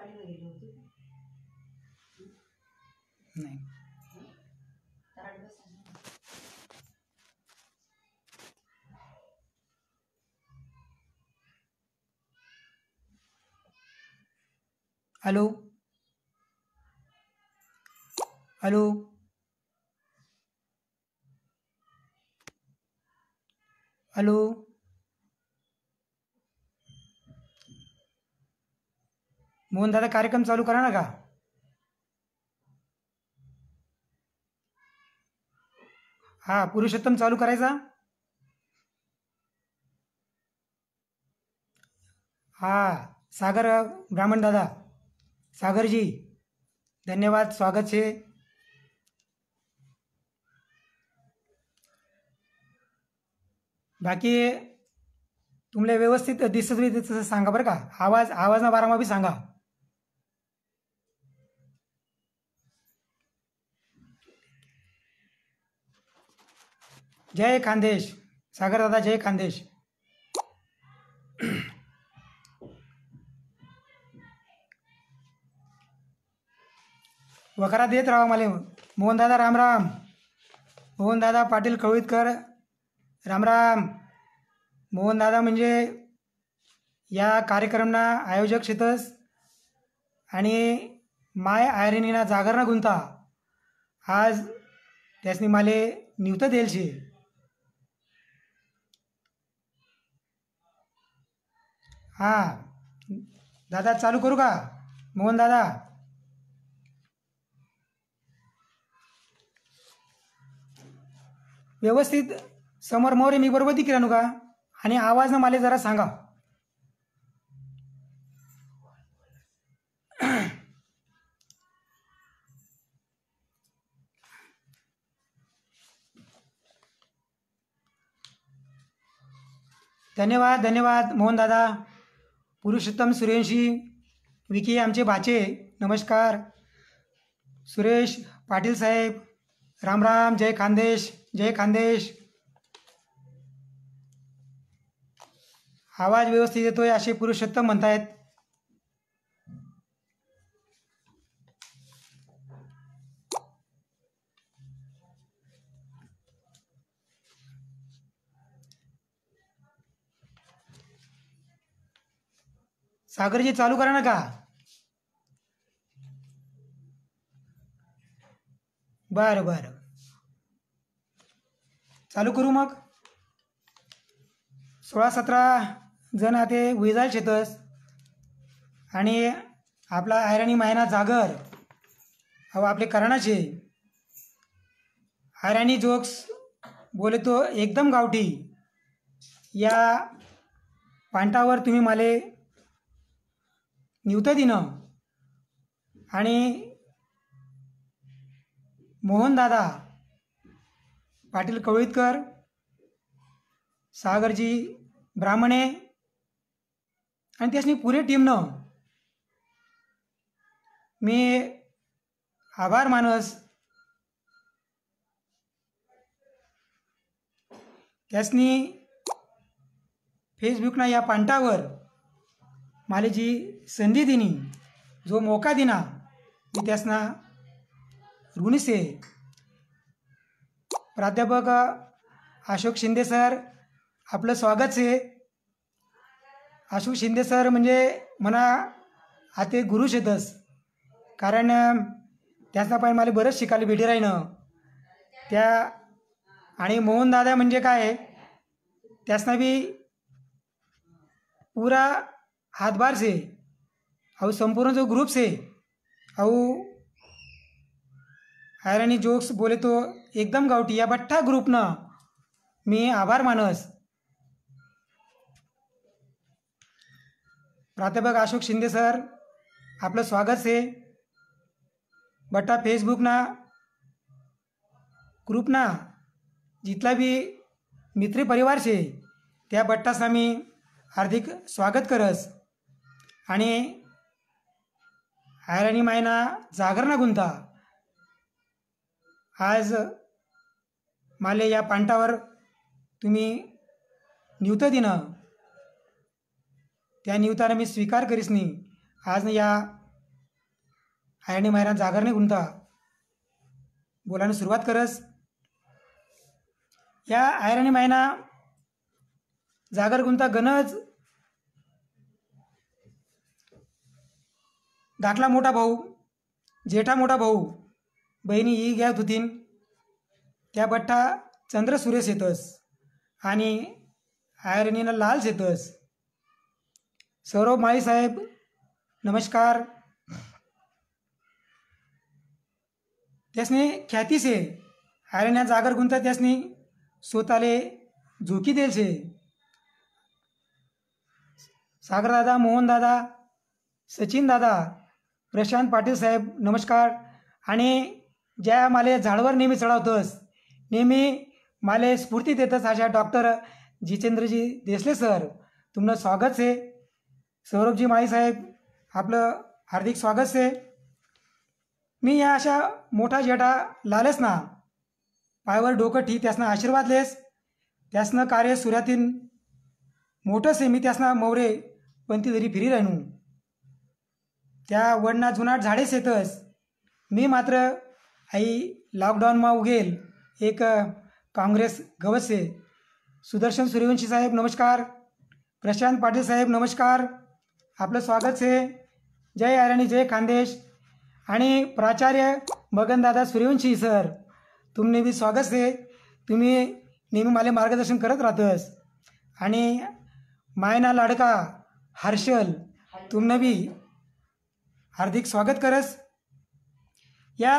पप्पाने बघितली hello hello hello Mohan दादा कार्यक्रम चालू करा ना का हा पुरुषोत्तम चालू करायचा हा सागर ब्राह्मण दादा सागरजी धन्यवाद स्वागत छे बाकी तुम्हाला व्यवस्थित दिसत होती तसं सांगा बरं का आवाज आवाज ना बारामा बी सांगा जय खानदेश दादा जय खानदेश वकारा देत राहा मला मोहनदादा रामराम मोहनदादा पाटील राम रामराम मोहनदादा म्हणजे या कार्यक्रमना आयोजक शेतस आणि माय आयरिनीना जागरणा गुंता आज त्यासनी माले निवत देल हां दादा चालू करू का मोहन दादा व्यवस्थित समोर मोरे मी बरोबर दिली राहू का आणि आवाज ना मला जरा सांगा धन्यवाद धन्यवाद मोहन दादा पुरुषोत्तम सुरेंशी विकी आमचे भाचे नमस्कार सुरेश पाटील साहेब राम राम जय खानदेश जय खानदेश आवाज व्यवस्थित येतोय असे पुरुषोत्तम म्हणतायत जी चालू करा ना का बर चालू करू मग सोळा सतरा जण ते विजाल शेतस आणि आपला आयराणी मायना जागर अहो आपले करणाचे आयराणी जोक्स बोलतो एकदम गावठी या पांटावर तुम्ही माले निवता दिनं आणि मोहनदादा पाटील कवळीतकर सागरजी ब्राह्मणे आणि त्यासनी पुरे टीमनं मी आभार मानस त्यासनी फेसबुकना या पांटावर मला जी संधी दिनी जो मौका दिना मी त्यासना से, प्राध्यापक अशोक शिंदे सर आपलं स्वागत से अशोक शिंदे सर म्हणजे मना आते गुरु शेतस कारण त्यासना पण मला बरंच शिकायला भेटी राहिनं त्या आणि मोहनदादा म्हणजे काय त्यासना बी पुरा हातभार से आऊ संपूर्ण जो ग्रुप से आऊ हायराणी जोक्स बोले तो एकदम गावठी या बठ्ठा ग्रुपनं मी आभार मानस प्राध्यापक अशोक शिंदे सर आपलं स्वागत से बट्टा फेसबुक ग्रुप ना जितला भी मित्र परिवार से त्या बट्टास आम्ही हार्दिक स्वागत करस आणि आयराणी मायना जागरणा गुंता आज माले या पांटावर तुम्ही निवतं दिन त्या निवताना मी स्वीकार करीस नाही आज या आयराणी मायना जागरणी गुंता बोलायला सुरुवात करस या आयराणी मायना जागर गुंता गणज धाकला मोठा भाऊ जेठा मोठा भाऊ बहिणी ही घ्या होतीन त्या बट्टा चंद्र सुरेश येतस आणि आयरणीनं लाल येतस सौरभ साहेब नमस्कार त्यासने से, आयरण्या जागर गुंता त्यासनी स्वतःले झोकी देलसे सागरदादा मोहनदादा सचिनदादा प्रशांत पाटील साहेब नमस्कार आणि ज्या माले झाडवर नेहमी चढावतोस नेहमी माले स्फूर्ती देतस अशा डॉक्टर जितेंद्रजी देसले सर तुमनं स्वागत से सौरभजी माळी साहेब आपलं हार्दिक स्वागत आहे मी या अशा मोठा जेठा लालेस ना पायावर डोकं ठीक त्यासनं आशीर्वाद लेस त्यासनं कार्य सूर्यातीन मोठं आहे मी त्यासना मौरे पण ती जरी फिरी राहिनू त्या वडना जुनाट झाडेच येतस मी मात्र आई लॉकडाऊनमा उगेल एक काँग्रेस गवसे सुदर्शन सूर्यवंशी साहेब नमस्कार प्रशांत पाटील साहेब नमस्कार आपलं स्वागत आहे जय आरणी जय खानदेश आणि प्राचार्य मगनदादा सूर्यवंशी सर तुमने बी स्वागत आहे तुम्ही नेहमी मला मार्गदर्शन करत राहतस आणि मायना लाडका हर्षल तुमनं बी हार्दिक स्वागत करस या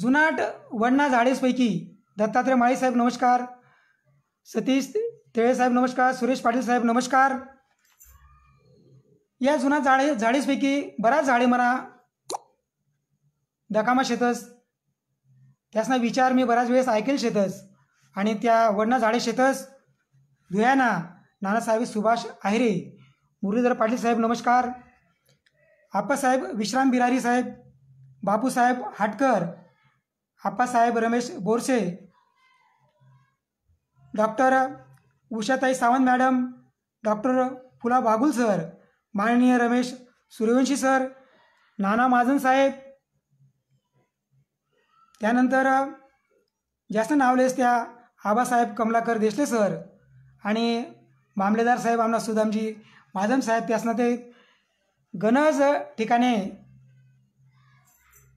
जुनाट वडना झाडेसपैकी दत्तात्रय माळी साहेब नमस्कार सतीश साहेब नमस्कार सुरेश पाटील साहेब नमस्कार या जुना झाडे झाडेसपैकी बराच झाडे मला दकामा शेतस त्यासना विचार मी बऱ्याच वेळेस ऐकेल शेतस आणि त्या वडना झाडे शेतस धुयाना नानासाहेब सुभाष आहिरे मुरलीधर पाटील साहेब नमस्कार आप्पासाहेब विश्राम बिरारी साहेब Bapusaheb Hatkar Appasaheb Ramesh Borse doctor Ushatai Sawant madam doctor Phula Bagul sir माननीय रमेश सूर्यवंशी सर नाना माजन साहेब त्यानंतर जास्त नावलेस त्या आबासाहेब कमलाकर देशले सर आणि मामलेदार साहेब आमना सुदामजी माजन साहेब त्यासना ते गणज ठिकाणे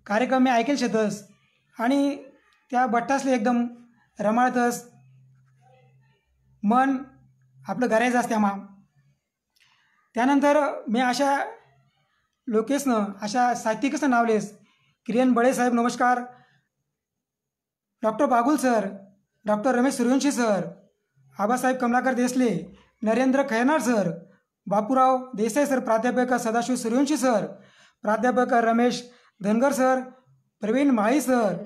कार्यक्रम मी ऐकेल शेतस आणि त्या बट्टासले एकदम रमाळतस मन आपलं गरायचं असते आम्हा त्यानंतर मी अशा लोकेसनं अशा साहित्यिकसनं नावलेस किरण बळे साहेब नमस्कार doctor Bagul sir doctor Ramesh Suryawanshi sir Abasaheb Kamlakar Desale Narendra Khairnar sir Bapurao Desai sir प्राध्यापक सदाशिव सूर्यवंशी सर प्राध्यापक रमेश धनगर सर प्रवीण माळी सर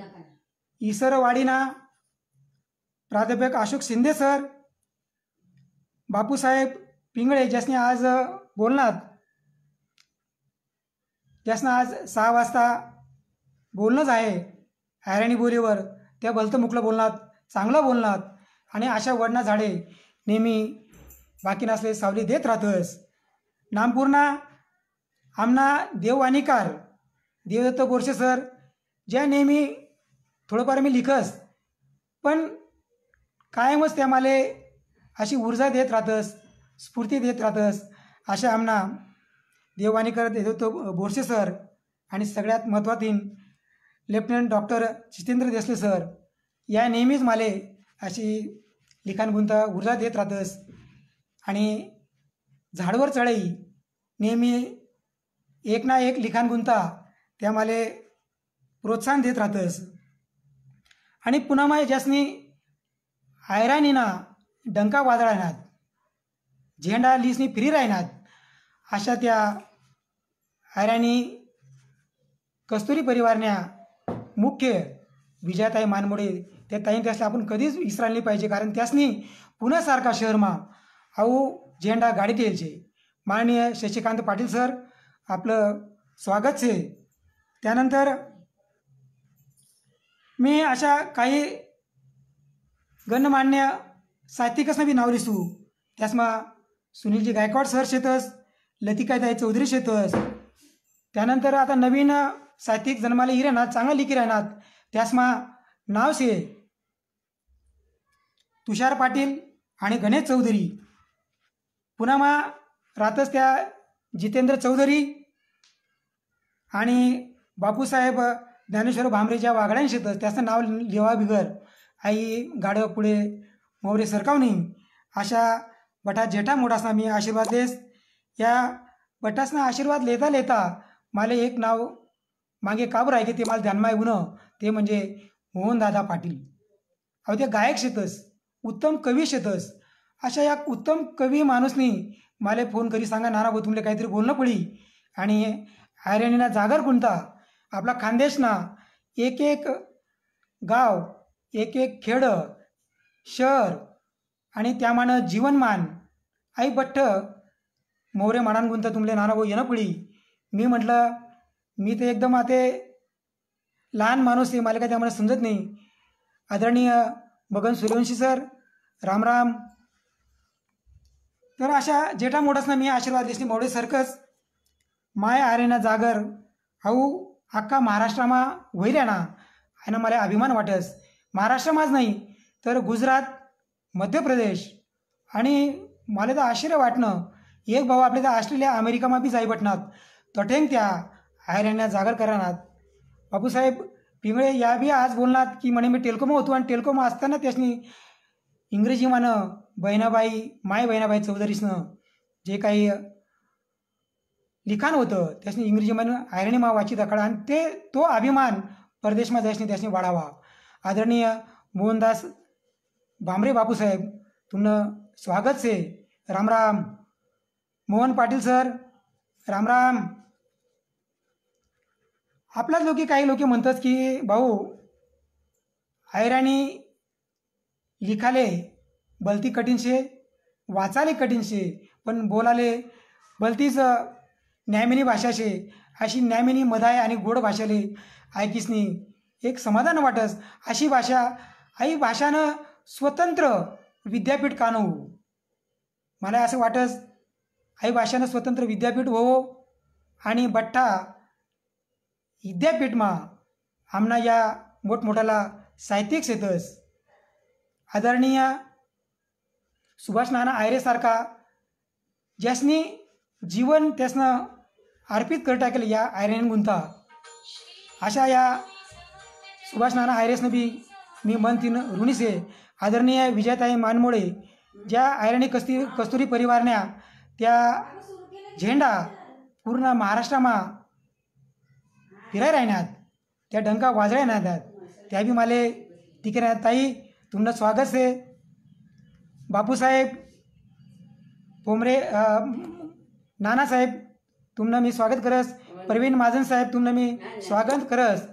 इसर वाडीना प्राध्यापक अशोक शिंदे सर बापूसाहेब पिंगळे ज्यासने आज बोलणार ज्यासनं आज सहा वाजता बोलणंच आहे हैराणी बोलीवर त्या भलतं मुकलं बोलणार चांगलं बोलणार आणि अशा वडना झाडे नेहमी बाकी नसले सावली देत राहतस नामपूर्णा आमना देव वाणीकार देवदत्त गोरसे सर ज्या नेहमी थोडंफार मी लिखस पण कायमच त्या माले अशी ऊर्जा देत राहतस स्फूर्ती देत राहतस अशा आमना देव देववाणीकर देवदत्त बोरसे सर आणि सगळ्यात महत्त्वातील lieutenant doctor Jitendra Desale sir या नेहमीच माले अशी लिखाणगुंता ऊर्जा देत राहतस आणि झाडवर चढाई नेहमी एक ना एक लिखाण गुंता त्या मला प्रोत्साहन देत राहतंस आणि पुन्हा माय ज्यासनी आयराणीना डंका वाजळायनात झेंडा लिसनी फिरी राहणार अशा त्या आयरानी कस्तुरी परिवारण्या मुख्य विजयाताई मानमोडे त्या ताईन त्यासला आपण कधीच विसरायला पाहिजे कारण त्यासनी सारखा शहरमा अहो झेंडा गाडीत तेलचे माननीय शशिकांत पाटील सर आपलं स्वागत आहे त्यानंतर मी अशा काही गणमान्य साहित्यिकच बी नाव लिसू त्यासमा सुनीलजी गायकवाड सर शेतस लतिकाताई चौधरी शेतस त्यानंतर आता नवीन साहित्यिक जन्माला राहणार चांगला लिखी राहणार त्यासमा नाव से तुषार पाटील आणि गणेश चौधरी मा राहतच त्या जितेंद्र चौधरी आणि बापूसाहेब ज्ञानेश्वर भांबरेच्या वाघड्यांशेतच त्याचं नाव लिवा बिगर आई गाडव पुढे मोरे सरकावणी अशा बटा जेठा मोठासना मी आशीर्वाद देस या बटासना आशीर्वाद लेता लेता मला एक नाव मागे काबर आहे की ते मला ध्यानमाय गुणं ते म्हणजे मोहनदादा पाटील अहो ते गायक शेतस उत्तम कवी शेतस अशा या उत्तम कवी माणूसनी मला फोन करी सांगा नाना भाऊ तुमले काहीतरी बोलणं पडी आणि आयरणीना जागर कोणता आपला खानदेश ना एक एक गाव एक एक खेडं शहर आणि त्यामानं जीवनमान आई बठ्ठ मोरे मानान गुंता तुमले भाऊ येणं पडी मी म्हटलं मी ते एकदम आते लहान माणूस आहे मला काय त्यामुळे समजत नाही आदरणीय बगन सूर्यवंशी सर रामराम तर अशा जेठा मोडासना मी आशीर्वाद देशनी मोडे सरकस माय आरेना जागर हाऊ अख्खा महाराष्ट्रमा ना आणि मला अभिमान वाटस महाराष्ट्रमाच नाही तर गुजरात मध्य प्रदेश आणि मला तर आश्चर्य वाटणं एक भाऊ आपले तर ऑस्ट्रेलिया अमेरिकामा बी जाई पटणार तठेंग त्या आयरण्या जागर करणार बापूसाहेब पिंगळे या बी आज बोलणार की म्हणे मी टेलकोमा होतो आणि टेलकोमा असताना त्यांनी इंग्रजी मान बहिणाबाई माय बहिणाबाई चौधरीसनं जे काही लिखाण होतं त्यासनी इंग्रजीमान आयरणी मा वाचित अखाडा आणि ते तो अभिमान परदेशमा जायसनी त्यासनी वाढावा आदरणीय मोहनदास भांबरे बापूसाहेब तुमनं स्वागत से रामराम मोहन पाटील सर रामराम आपल्याच लोक काही लोक म्हणतात की भाऊ आयराणी लिखाले बलती कठीण शे वाचाले कठीण शे पण बोलाले बलतीच न्यायमिनी भाषा शे अशी न्यायमिनी मधाय आणि गोड भाषाले ऐकिसनी एक समाधान वाटस अशी भाषा आई भाषानं स्वतंत्र विद्यापीठ का मला असं वाटस आई भाषानं स्वतंत्र विद्यापीठ होवो आणि बठ्ठा विद्यापीठमा आमना या मोठमोठाला साहित्यिक शेतस आदरणीय सुभाष नाना आयरेसारखा ज्यासनी जीवन त्यासनं अर्पित कर टाकलं या आयरेन गुंता अशा या सुभाष नाना आयरेसनं बी मी मन तीन ऋणीस आहे आदरणीय विजयताई मानमोळे ज्या आयरणी कस्ती कस्तुरी परिवारण्या त्या झेंडा पूर्ण महाराष्ट्रामा फिराय राहण्यात त्या डंका वाजळ्या नाहीत त्या बी माले तिकडे ताई तुमनं स्वागत आहे बापूसाहेब पोमरे नानासाहेब तुमनं मी स्वागत करस प्रवीण महाजन साहेब तुमनं मी स्वागत करस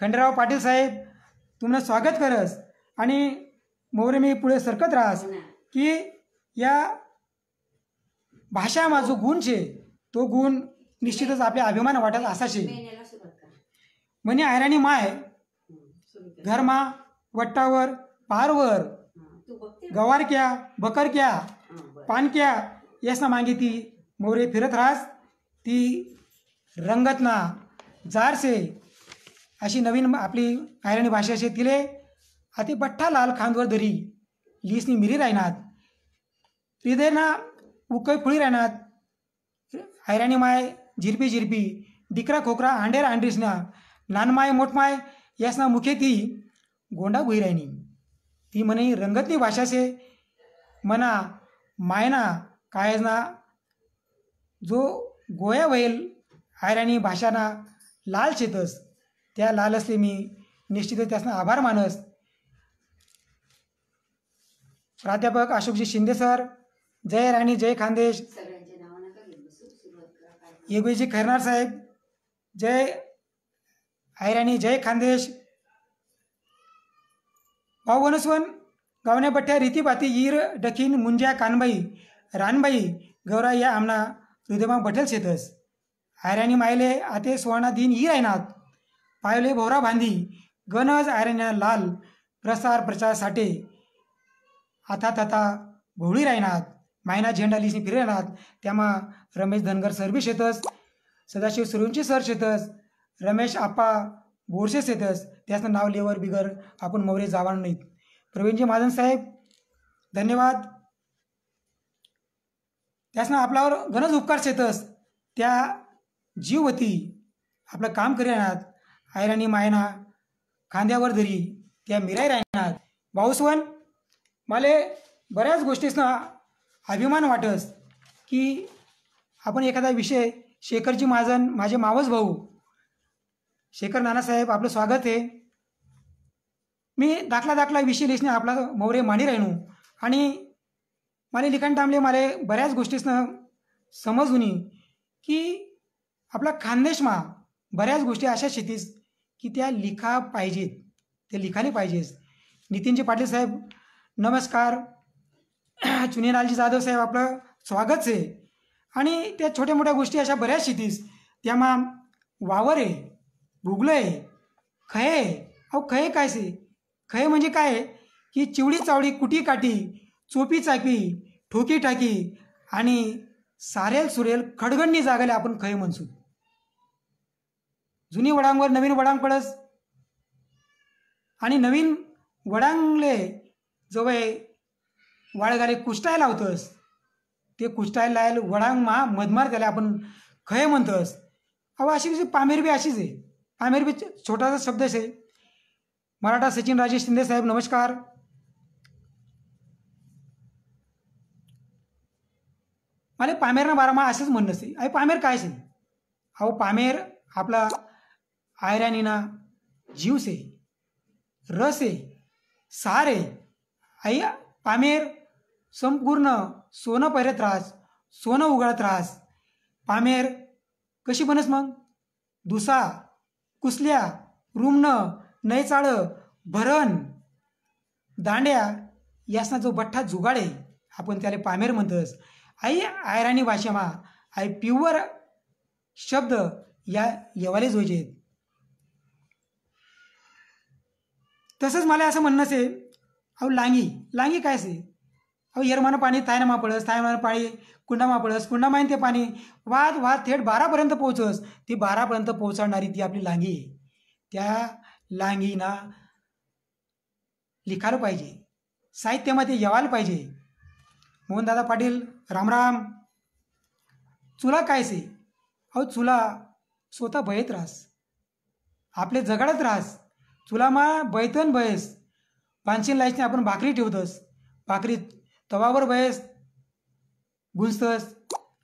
खंडराव पाटील साहेब तुमनं स्वागत करस आणि मोरे मी पुढे सरकत राहस हो की या भाषा माझो गुण छे तो गुण निश्चितच आपल्या अभिमान वाटत असा शे म्हणे आयराणी माय घरमा वट्टावर पारवर गवार क्या बकर क्या पान क्या यासना मागे ती मोरे फिरत राहस ती रंगतना जारसे अशी नवीन आपली आयरणी भाषा असे तिले आते बठ्ठा लाल खांदवर धरी लिसनी मिरी राहणार हृदयना उकळ फुळी राहणार आयराणी माय झिरपी झिरपी डिकरा खोकरा आंडेर आंडीसना नानमाय मोठमाय यासना मुखे ती गोंडा भुई राहिनी ती म्हणे रंगतली भाषा म्हणा मायना ना जो गोया वैल आयराणी भाषाना लाल शेतस त्या लाल असले मी निश्चितच त्यासना आभार मानस प्राध्यापक अशोकजी शिंदे सर जय राणी जय खानदेश येगुजी खैरनार साहेब जय आयराणी जय खानदेश भाऊ वनस्वन गावण्यापट्ट्या रीतीभाती ईर डखीन मुंज्या कानबाई रानबाई गौरा या आमना हृदयमा बठेल शेतस आयराणी मायले आते सुवर्णा दिन ही आयनात पायले भोवरा बांधी गणज आयरण्या लाल प्रसार प्रचार साठे आता तथा भोवळी रायनात मायना झेंडा लिसनी फिरे राहणार त्यामा रमेश धनगर सरबी शेतस सदाशिव सुरूंची सर शेतस रमेश आप्पा बोरशे शेतस त्याचं नाव लेवर बिगर आपण मौरे जावान नाहीत प्रवीणजी महाजन साहेब धन्यवाद त्यासनं आपल्यावर गरज उपकार शेतस त्या जीव होती आपलं काम करी राहणार आयराणी मायना खांद्यावर धरी त्या मिराई राहणार भाऊसवन मला बऱ्याच गोष्टीसना अभिमान वाटस की आपण एखादा विषय शेखरजी महाजन माझे मावस भाऊ शेखर नानासाहेब आपलं स्वागत आहे मी दाखला दाखला विषय लिहिणे आपला मौर्य मानी राहिनो आणि मला लिखाण थांबले मला बऱ्याच गोष्टीसनं समजून की आपला खानदेशमा बऱ्याच गोष्टी अशा शेतीस की त्या लिखा पाहिजेत ते लिखाले पाहिजेस नितीनजी पाटील साहेब नमस्कार चुनीलालजी जाधव साहेब आपलं स्वागत आहे आणि त्या छोट्या मोठ्या गोष्टी अशा बऱ्याच शेतीस त्यामा वावर आहे भुगलंय खये अहो खये काय से खये म्हणजे काय की चिवडी चावडी कुटी काठी चोपी चाकी ठोकी टाकी आणि सारेल सुरेल खडगणनी जागले आपण खय म्हणसू जुनी वडांवर नवीन वडांग पडस आणि नवीन वडांगले जवळ वाळगारे कुष्टाय लावतस ते कुष्टाय लायल वडांग मा मधमार झाले आपण खय म्हणतस अहो अशी तुझी पामेर बी अशीच आहे मेरे बीच छोटासा शब्द से मराठा सचिन राजेश शिंदे साहेब नमस्कार मला पामेरना बारामा असंच म्हणणं असेल अरे पामेर काय असेल अहो पामेर आपला आयरानीना जीव से रस आहे सारे आई पामेर संपूर्ण सोनं पहिरत रास सोनं उघडत रास पामेर कशी बनस मग दुसा कुसल्या रुमण नैचाळं भरण दांड्या यासना जो बठ्ठा जुगाडे आपण त्याला पामेर म्हणतस आई आयराणी भाषेमा आई प्युअर शब्द या येवाले जोजे तसंच मला असं म्हणणं असे अहो लांगी लांगी काय असे अहो येरमानं पाणी थायना मापळस थायमानं पाणी कुंडा मापळस कुंडा ते पाणी वाद वाद थेट बारापर्यंत पोहोचस ती बारापर्यंत पोहोचवणारी ती आपली लांगी आहे त्या लांगीना लिखायला पाहिजे साहित्यामध्ये येवायला पाहिजे मोहनदादा पाटील रामराम चुला कायसे अहो चुला स्वतः भयत रास आपले जगाडत रास चुलामा बैतन बयस पानशील लाईसने आपण भाकरी ठेवतस भाकरी तवावर बयस गुंजतस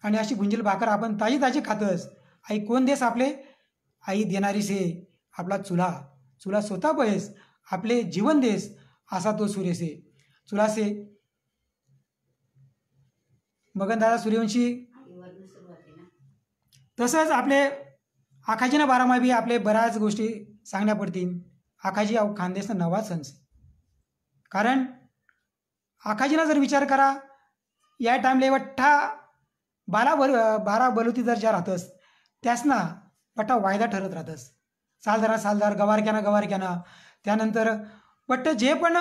आणि अशी गुंजल भाकर आपण ताजी ताजी खातस आई कोण देस आपले आई देणारी से आपला चुला चुला स्वतः बयस आपले जीवन देस असा तो सूर्यसे चुलासे दादा सूर्यवंशी तसंच आपले आखाजीनं बारामा बी आपले बऱ्याच गोष्टी सांगण्या पडतील आखाजी अव खानदेसनं नवा संस कारण आकाशीना जर विचार करा या टाइमले वठ्ठा बारा बल बारा बलुती जर ज्या राहतस त्यासना वठ्ठा वायदा ठरत राहतस सालदार सालदार गवारक्यानं ना त्यानंतर वट्ट जे पण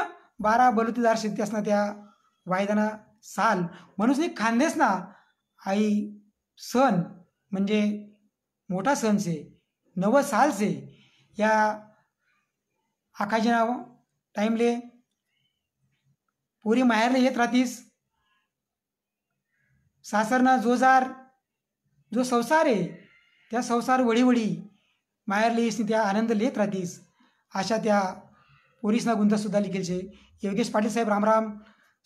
बारा बलुतीदार शेती असणार त्या वायदाना साल म्हणून खांदेस ना आई सण म्हणजे मोठा सण से नव साल से या आकाशीना टाईमले पुरी माहेरला येत राहतीस सासरना जोजार जो संसार आहे त्या संसार वळीवळी माहेरला येसनी त्या आनंद लेत राहतीस अशा त्या पोरीसना गुंतसुद्धा लिखेलचे योगेश पाटील साहेब रामराम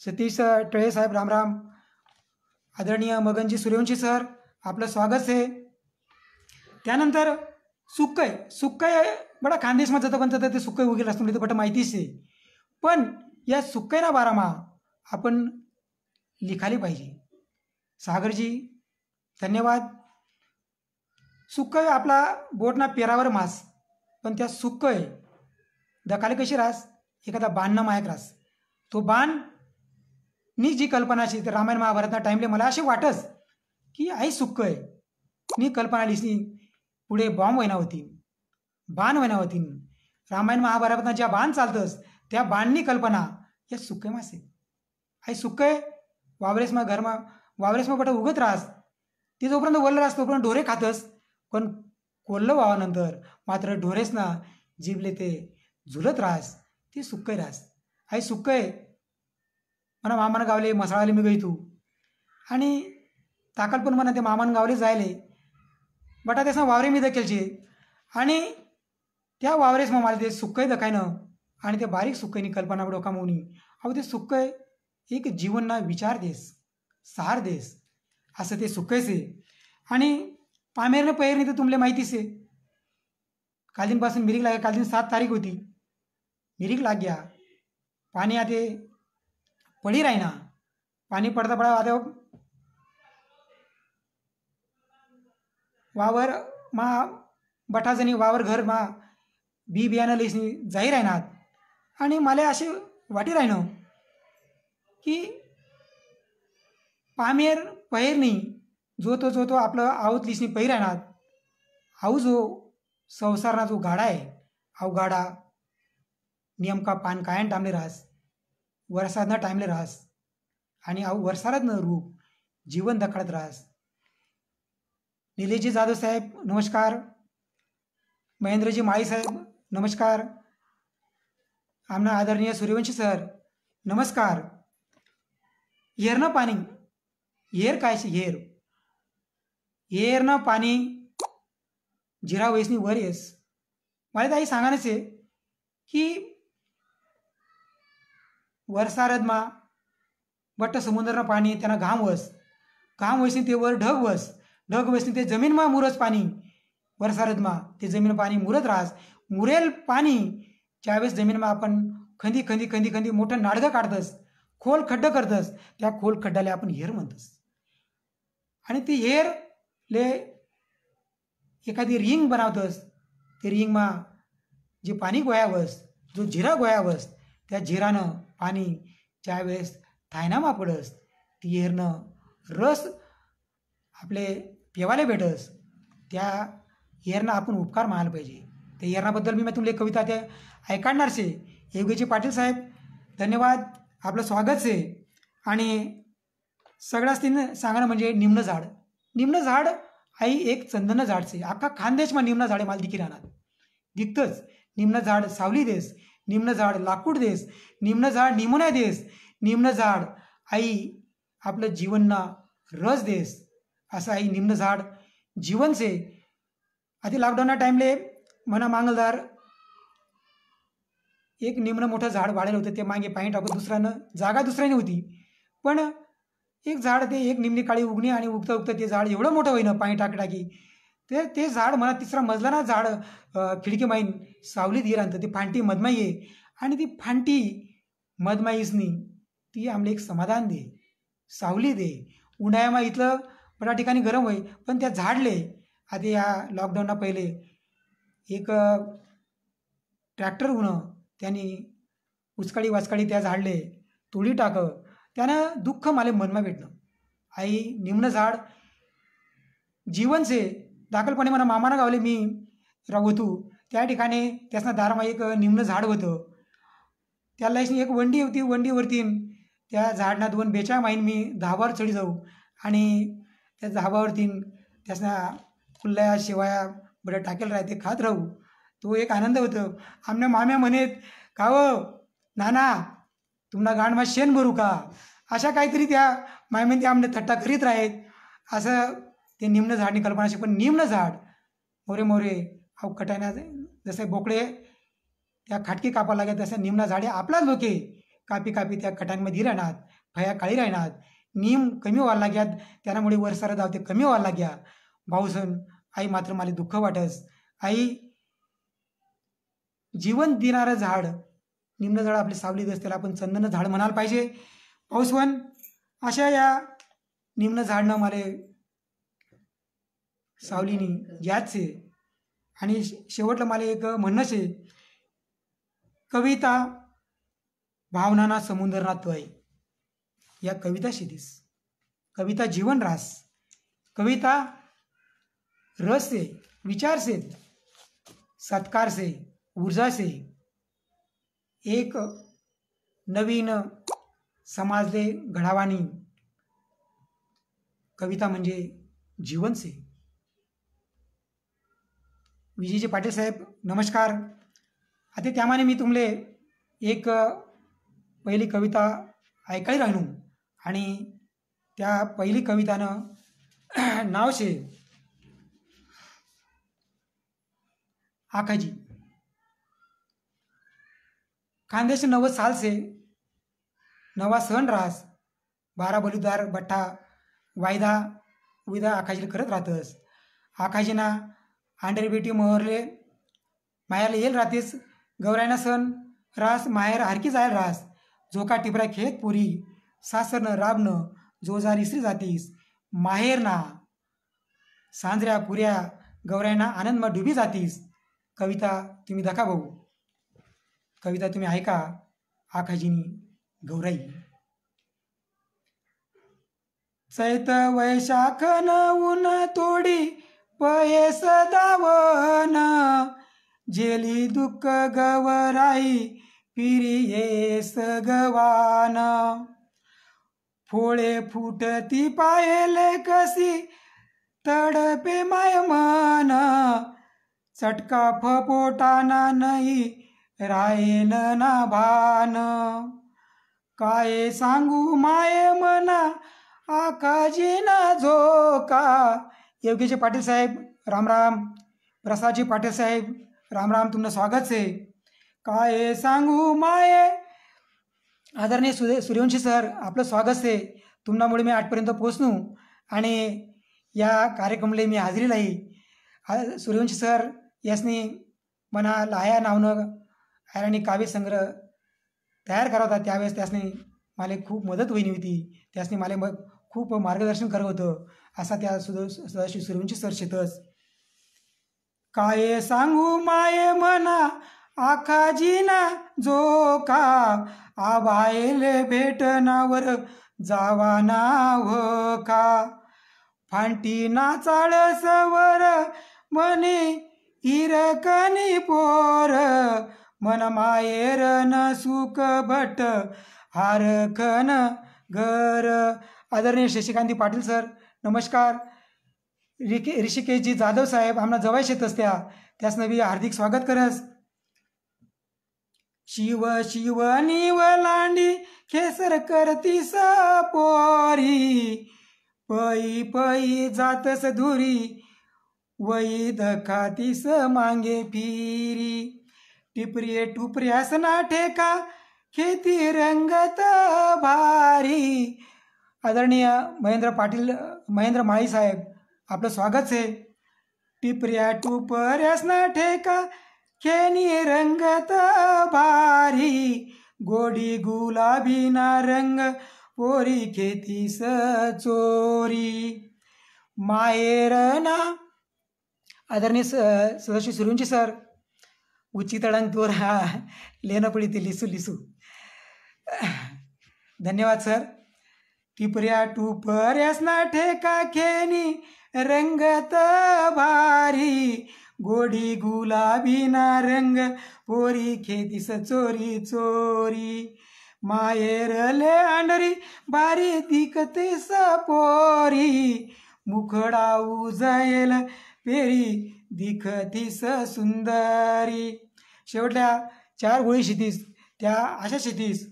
सतीश टळे साहेब रामराम आदरणीय मगनजी सूर्यवंशी सर आपलं स्वागत आहे त्यानंतर सुक्कय सुक्कय बडा खानदेशमध्ये जातं पण जातं ते सुक्कय वगैरे असतो म्हणजे पट माहितीच आहे पण या सुकैरा बारामा आपण लिखाले पाहिजे सागरजी धन्यवाद सुकय आपला बोटना पेरावर मास पण त्या सुकय दखाले कशी रास एखादा बाणनं मायक रास तो बाण नी जी कल्पना अशी रामायण महाभारतना टाईमले मला असे वाटस की आई सुकय नी कल्पना लिहिली पुढे बॉम्ब होईना होती बाण वैना होतीन रामायण महाभारतना ज्या बाण चालतस ત્યાં कल्पना કલ્પના એ मासे आई આ वावरेस वावरेसमा घरमा वावरेसमा पटा उगत राहस ती जोपर्यंत वल्ल राहस तोपर्यंत ढोरे खातस पण कोल्लं वावानंतर मात्र ढोरेसना जीवले ते झुलत राहस ते सुक्कय राहस आई आहे म्हणा मामान गावले मसाळाले मी गई तू आणि ताकल पण म्हणा ते मामान गावले जायले बटा त्यासना वावरे मी दखेलचे आणि त्या वावरेस मग मला ते सुक्कही दखायनं आणि बारीक તે कल्पना कल्पना કલ્પના ડોકામોની ते ते एक एक ना विचार देस सार देस असं ते सुकायचे आणि पामेरनं पहिरणे तर तुमले माहितीच आहे कालदिनपासून मिरिक लाग्या कालदिन सात तारीख होती मिरिक लाग्या पाणी आता पडी राहीना पाणी पडता पडा आता वावर मा बठाजनी वावर घर मा बी बियाणं लईसनी जाई राहणार आणि मला असे वाटी राहिनो की पामेर पहिरणी जो तो जो तो आपलं आऊत पैर राहणार आऊ जो संसारना जो गाडा आहे आऊ गाडा का पान कायन टामले राहस न टाईमले राहस आणि हाऊ न रूप जीवन दखडत राहस निलेशजी जाधव साहेब नमस्कार महेंद्रजी माळी साहेब नमस्कार आमना आदरणीय सूर्यवंशी सर नमस्कार येरनं पाणी येर काय येर येरनं पाणी जिरा वयसनी वर येस मला ताई सांगायचं आहे की वर्षारदमा बट्ट समुद्रनं पाणी त्यांना घाम वस घाम वैसनी ते वर ढग वस ढग वयसनी ते जमीनमा मुरस पाणी वर्षारदमा ते जमीन पाणी मुरत राहस मुरेल पाणी ज्यावेळेस जमीनमा आपण खंदी खंदी खंदी खंदी मोठं नाडगं काढतस खोल खड्डं करतस त्या खोल खड्ड्याला आपण हेर म्हणतस आणि ती ले एखादी रिंग बनवतस ते रिंगमा जे पाणी गोयावस जो झिरा गोयावस त्या झिरानं पाणी ज्यावेळेस थायनामा पडस ती हेरनं रस आपले पेवाले भेटस त्या हेरनं आपण उपकार म्हणायला पाहिजे ते येणाबद्दल मी तुमली कविता ते ऐकाडणार से योगेजी पाटील साहेब धन्यवाद आपलं स्वागत आहे आणि सगळ्याच तिनं सांगणं म्हणजे निम्न झाड निम्न झाड आई एक चंदन झाड से अख्खा मग निम्न झाडे मला देखील राहणार दिखतंच निम्न झाड सावली देस निम्न झाड लाकूड देस निम्न झाड निमोना देस निम्न झाड आई आपलं जीवनना रस देस असं आई निम्न झाड जीवन से आधी लॉकडाऊनना टाईमले म्हणा मांगलदार एक निम्न मोठं झाड वाढलेलं होतं ते मागे पाणी टाकून दुसऱ्यानं जागा दुसऱ्याने होती पण एक झाड ते एक निम्नी काळी उगणे आणि उगता उगता ते झाड एवढं मोठं होईन पाणी टाक टाकी ते ते झाड मला तिसरा मजला ना झाड खिडकी माईन सावलीत गेल्यानंतर ती फांटी मधमाई आहे आणि ती फांटी मधमाईसनी ती आम्हाला एक समाधान दे सावली दे उन्हाळ्यामा इथलं बऱ्या ठिकाणी गरम होई पण त्या झाडले आधी या लॉकडाऊनला पहिले एक ट्रॅक्टर होणं त्यांनी उचकाळी वाचकाळी त्या झाडले तोडी टाकं त्यानं दुःख माले मनमा भेटणं आई निम्न झाड जीवनसे दाखलपणे मला मामानं गावले मी होतो त्या ठिकाणी त्यासना दारमा एक निम्न झाड होतं त्याला एक वंडी होती वंडीवरती त्या झाडना दोन बेचा माईन मी धाबावर चढी जाऊ आणि त्या धाबावरती त्याचा खुल्ल्या शिवाया बरं टाकेल राहते खात राहू तो एक आनंद होतो आमने माम्या म्हणेत का हो? नाना तुम्हाला गांडमा शेण भरू का अशा काहीतरी त्या मायमेन आमने थट्टा करीत राहत असं ते निम्न झाडनी कल्पना अशी पण निम्न झाड मोरे मोरे अव कटाण्या जसे बोकडे त्या खाटकी कापा लागत तसं निम्न झाडे आपलाच लोके कापी कापी त्या कटांमध्ये राहणार फया काळी राहणार नीम कमी व्हायला लाग्यात त्यामुळे वरसारा धावते कमी व्हायला लाग्या सण आई मात्र मला दुःख वाटस आई जीवन देणारं झाड निम्न झाड आपली सावली असते त्याला आपण चंदन झाड म्हणाल पाहिजे पाऊसवन अशा या निम्न झाडनं मला सावलीनी याच आहे आणि शेवटलं मला एक म्हणणं आहे कविता भावनाना समुद्र राहतो आहे या कविता शिदीस कविता जीवन रास कविता रस से विचार से सत्कार से ऊर्जा से एक नवीन समाजले घडावानी कविता म्हणजे जीवन से विजयजी पाटील साहेब नमस्कार आता त्यामाने मी तुमले एक पहिली कविता ऐकायला राहिलो आणि त्या पहिली कवितानं नाव शे आकाजी खानदेश नव साल से नवा सण रास बारा बलुदार बठ्ठा वायदा उविदा आकाजी करत राहतस आकाजीना आंडर बेटी मोहरले मायाला येल राहतेस गौरायना सण रास माहेर हारकी जायल रास झोका टिपरा खेत पुरी सासरनं राबणं जोजार इसरी जातीस माहेर ना सांजऱ्या पुऱ्या गौरायना आनंदमा डुबी जातीस कविता तुम्ही दाखा भाऊ कविता तुम्ही ऐका आखाजीनी गौराई चैत न ऊन तोडी पये सदावन जेली दुःख गवराई येस गवान फोळे फुटती पायले कसी तडपे माय मन चटका फपोटाना नाही राहीन ना भान काय सांगू माये मना आकाजी ना झोका योगीजी पाटील साहेब राम राम प्रसादजी पाटील साहेब राम राम तुमनं स्वागत आहे काय सांगू माये आदरणीय सुदे सूर्यवंशी सर आपलं स्वागत आहे तुम्हामुळे मी आठपर्यंत पोचणू आणि या कार्यक्रमाला मी हजेरी लाई सूर्यवंशी सर यासनी मना लाया नावनं काव्य काव्यसंग्रह तयार करा होता त्यावेळेस त्यासनी मला खूप मदत होईन होती त्यासनी मला मग खूप मार्गदर्शन करत होतं असा त्या सुद सदाशिव सुरवंशी सर शेतच काय सांगू माये म्हणा आखाजीना जो का आबायले भेटनावर जावा नाव का फांटी चाळसवर म्हणे इरकनी पोर मन न सुख भट हारखन घर आदरणीय शशिकांती पाटील सर नमस्कार रिके ऋषिकेशजी जाधव साहेब आम्हाला जवळ शेत त्या त्यास नवी हार्दिक स्वागत करस शिव शिव निव लांडी खेसर करती स पोरी पई पई जातस धुरी वई स मांगे फिरी टिपरे टुपऱ्यास ना ठेका खेती रंगत भारी आदरणीय महेंद्र पाटील महेंद्र माळी साहेब आपलं स्वागत आहे टिपऱ्या टुपऱ्यास ना ठेका खेनी रंगत भारी गोडी गुलाबी ना रंग पोरी खेतीस चोरी मायेर ना आदरणीय स सदस्य सुरुंची सर उच्ची तोर हा लेणं पडी ते लिसू लिसू धन्यवाद सर टिपऱ्या पर्यासना ठेका खेनी रंगत भारी गोडी गुलाबी ना रंग पोरी खेदिस चोरी चोरी मायेरले अंडरी बारी दिकते सपोरी, मुखडा उजयल पेरी दिखतीस सुंदरी शेवटल्या चार गोळी शितीस त्या अशा शितीस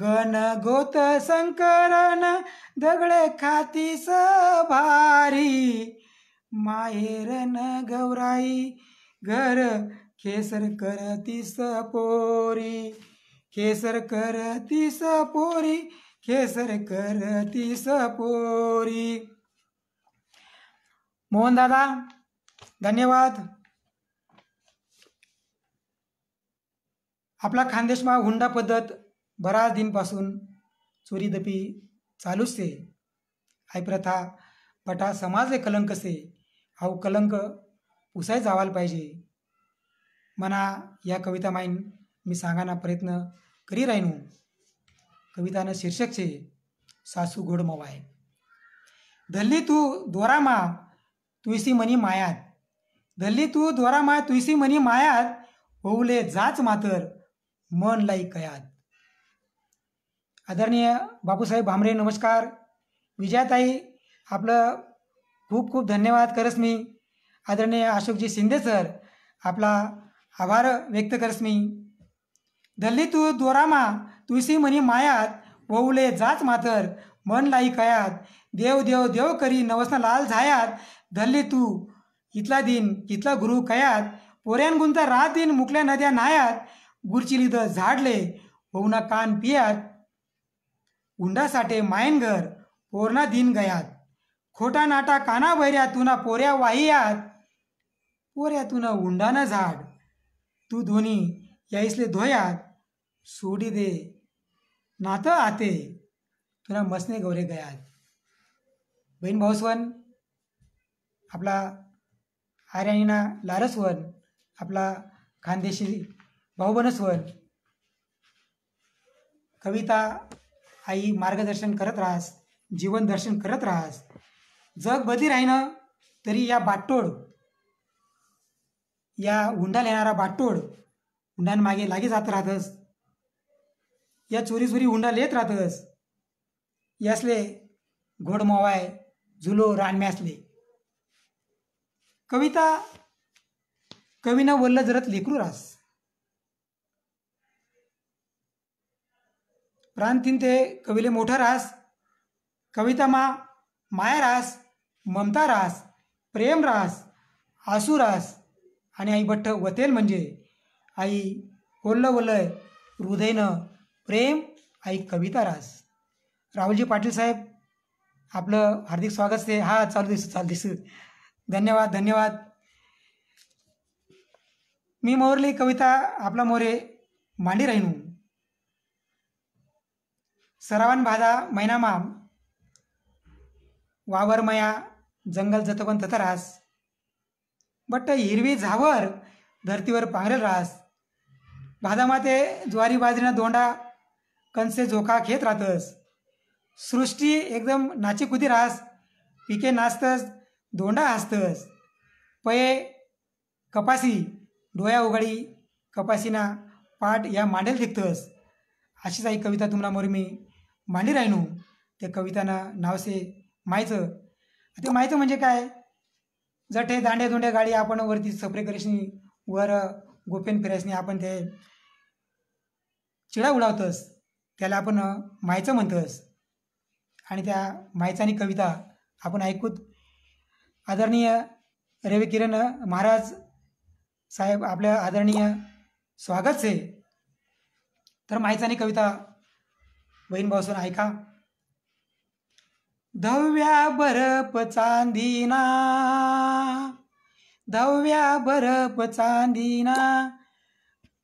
गण गोत संकरण दगडे खातीस भारी माहेरन गौराई घर खेसर करतीस पोरी खेसर करतीस पोरी खेसर करतीस पोरी मोहन दादा, धन्यवाद आपला खानदेशमा हुंडा पद्धत बराच दिनपासून चोरीदपी चालूच से आई प्रथा पटा समाज कलंक से हाऊ कलंक पुसाय जावायला पाहिजे मना या कविता माईन मी सांगाना प्रयत्न करी राहीनू कवितानं शीर्षक छे सासू मवाय धल्ली तू दोरामा तुळशी म्हणी मायात धल्ली तू द्वारा माय तुळशी म्हणी मायात होऊले जाच मातर मन लाई कयात आदरणीय बापूसाहेब भामरे नमस्कार विजयाताई आपलं खूप खूप धन्यवाद करस मी आदरणीय अशोकजी शिंदे सर आपला आभार व्यक्त करस मी धल्ली तू दोरामा तुळशी म्हणी मायात वऊले जाच मातर मन लाई कयात देव देव देव करी नवसना लाल झायात धरली तू इथला दिन इथला गुरु कयात पोऱ्यांगुंचा रात दिन मुकल्या नद्या नायात गुरचिलिद झाडले होऊना कान पियात मायन घर पोरणा दिन गयात खोटा नाटा काना भैऱ्या तुना पोऱ्या वाहियात पोऱ्या तुना उंडाना झाड तू धोनी याईसले धोयात सोडी दे नात आते तुला मसने गौरे गयात बहीण भाऊस्वन आपला आर्याणीना लारसवन आपला खानदेशी भाऊबनसवन कविता आई मार्गदर्शन करत राहास जीवनदर्शन करत राहास जग बदी राहिनं तरी या बाटोड या हुंडा लिहिणारा बाटोड हुंडांमागे लागे जात राहतस या चोरी चोरी हुंडा लेत राहतस यासले घोडमोवाय झुलो रानम्यासले कविता कवीनं वल्ल जरत लेकरू रास प्रांतीन ते कवीले मोठा रास कविता मा माया रास ममता रास प्रेम रास आसू रास आणि आई भट्ट वतेल म्हणजे आई ओल्ल वल्लय हृदयनं प्रेम आई कविता रास राहुलजी पाटील साहेब आपलं हार्दिक स्वागत आहे हा चालू दिस चालू दिस धन्यवाद धन्यवाद मी मोरली कविता आपला मोरे मांडी राहिनू सरावन भादा मैनामा माम वावरमया जंगल जतवन राहस बट हिरवी झावर धरतीवर पांघरेल रास भादामाते ज्वारी बाजरीना दोंडा कंसे झोका घेत राहतस सृष्टी एकदम नाची राहस पिके नाचतस धोंडा हस्तस पये कपासी डोया उघाडी कपासीना पाठ या मांडेल फेकतस अशीच आई कविता तुम्हाला मोर मी मांडी राहिनो त्या कविताना नावसे मायचं ते मायचं म्हणजे काय जठे दांडे धोंडे गाडी आपण वरती सफरे करेशनी वर गोपेन फिरायसनी आपण ते चिडा उडावतस त्याला आपण मायचं म्हणतस आणि त्या मायचानी कविता आपण ऐकूत आदरणीय रवी किरण महाराज साहेब आपल्या आदरणीय स्वागत से तर माहिती कविता बहीण भाऊसून ऐका धव्या बरप चांदीना धव्या बरप चांदीना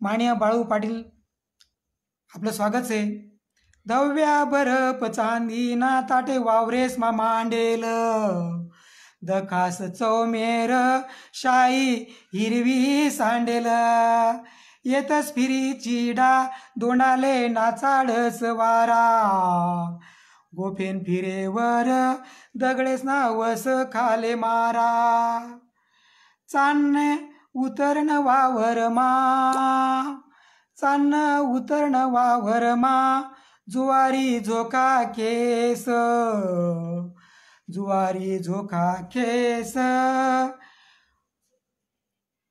माण्या बाळू पाटील आपलं स्वागत आहे दव्या बरप चांदीना ताटे वावरेस मा मांडेल दखास चौमेर शाई हिरवी सांडेल येतस फिरी चिडा दोंडाले नाचाडस वारा गोफेन फिरेवर दगडेस नावस खाले मारा चान उतरण वावर मा चान उतरण वावर मा जुवारी झोका केस जुवारी झोखा खेस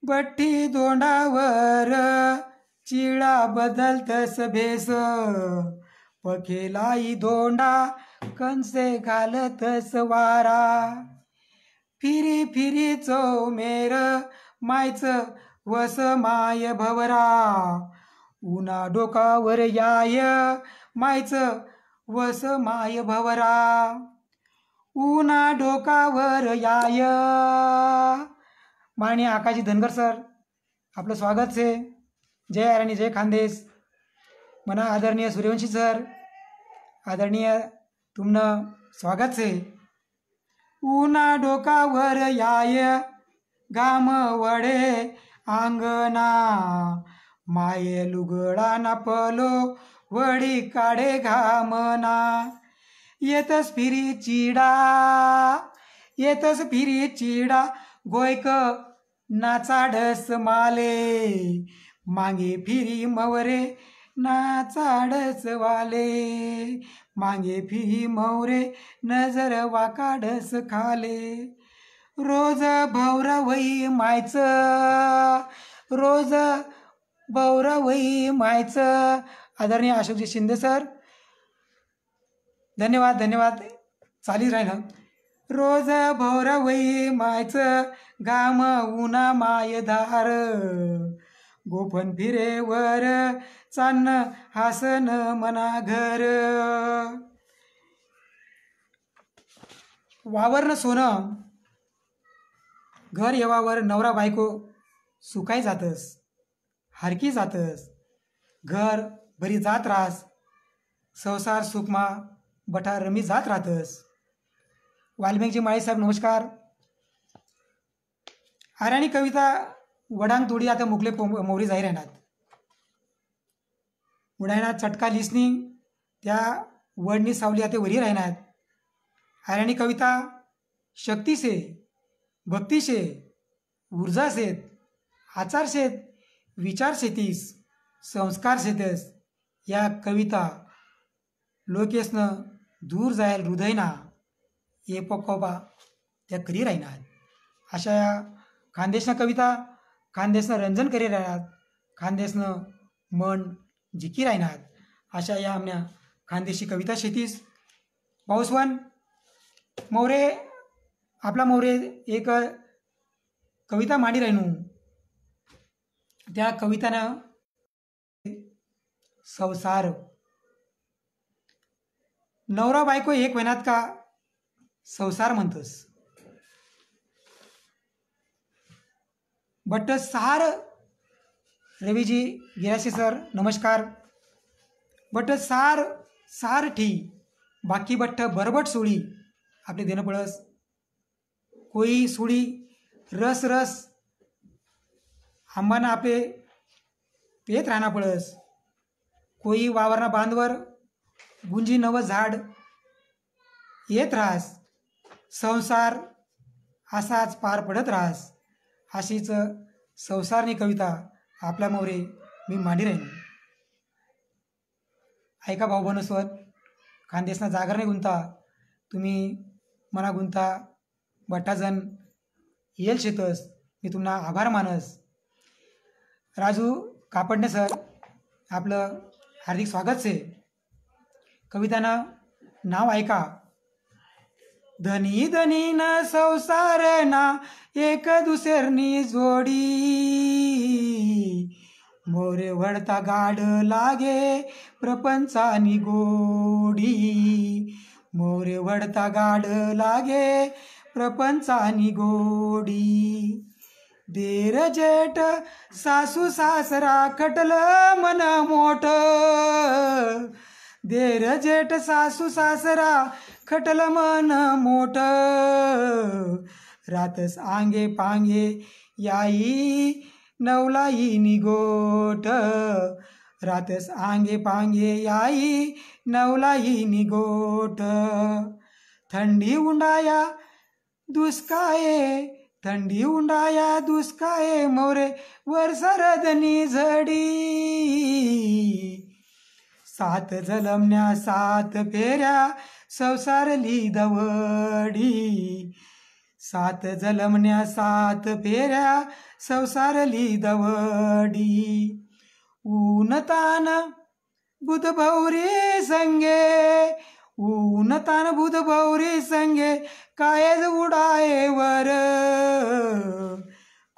बट्टी दोंडावर चिळा बदलतस भेस पखेलाई दोंडा कंसे घालतस वारा फिरी फिरी चौमेर मायच वस माय भवरा उना डोकावर याय मायच वस माय भवरा उना डोकावर याय माने आकाशी धनगर सर आपलं स्वागत से जय आराणी जय खानदेश मना आदरणीय सूर्यवंशी सर आदरणीय तुमनं स्वागत से उना डोकावर याय घाम वडे आंगना माये लुगडा ना पलो वडी काढे घामना येतस फिरी चिडा येतस फिरी चिडा गोयक नाचा माले मागे फिरी मवरे नाचाडस वाले मागे फिरी मवरे नजर वाकाडस खाले रोज वही मायच रोज वही मायच आदरणीय अशोकजी शिंदे सर धन्यवाद धन्यवाद चालीच राहिलं रोज भोर वै मायच गाम उना माय धार गोफन फिरेवर चान हासन मना घर वावरन सोनं घर येवावर नवरा बायको सुकाय जातस हरकी जातस घर बरी जात रास संसार सुखमा बठा रमी जात राहतस वाल्मिकजी माळेसाहेब नमस्कार आर्याणी कविता वडांग तोडी आता मुकले मोरी जाहीर येणार उडायना चटका लिसनिंग त्या वडनी सावली आता वरी राहणार आर्याणी कविता शक्तीशे भक्तीशे ऊर्जा शेत आचार शेत विचार शेतीस संस्कार शेतस या कविता लोकेसनं दूर जायल हृदयना ये पकोबा त्या करी राहिनात अशा खानदेशनं कविता खानदेशनं रंजन करी राहणार खानदेशनं मन जिकी राहणार अशा या आम्ही खानदेशी कविता शेतीस पाऊसवान मोरे आपला मोरे एक कविता मांडी राहिनू त्या कवितानं संसार नवरा बायको एक महिन्यात का संसार म्हणतस बट सहार रवीजी गिराशी सर नमस्कार बट सार सार ठी बाकी बट्ट बरबट सोळी आपले देणं पळस कोई सोळी रस रस आंबाना आपले पेत राहणा पळस कोई वावरना बांधवर गुंजी नव झाड येत राहास संसार असाच पार पडत राहास अशीच संसारनी कविता आपल्या मोरे मी मांडी राहीन ऐका भाऊ बनस्वत खानदेशना जागर नाही गुंता तुम्ही मना गुंता बटाजन येल शेतस मी तुम्हाला आभार मानस राजू कापडणे सर आपलं हार्दिक स्वागत से कवितांना नाव ऐका धनी धनी न संसार ना एक दुसरनी जोडी मोरे वडता गाड लागे प्रपंचानी गोडी मोरे वडता गाड लागे प्रपंचानी गोडी देर जेठ सासू सासरा खटल मन मोठ देर जेठ सासू सासरा खटल मन मोठ रातस आंगे पांगे याई नवलाई निगोट रातस आंगे पांगे याई नवलाई निगोट थंडी उंडाया दुष्काये थंडी उंडाया दुष्काये मोरे वर सरदनी झडी सात जलमण्या सात फेऱ्या संसारली दवडी सात जलमण्या सात फेऱ्या संसारली दवडी ऊनतान बुधभौरी संगे ऊनतान बुधभवरी संगे कायज उडाये वर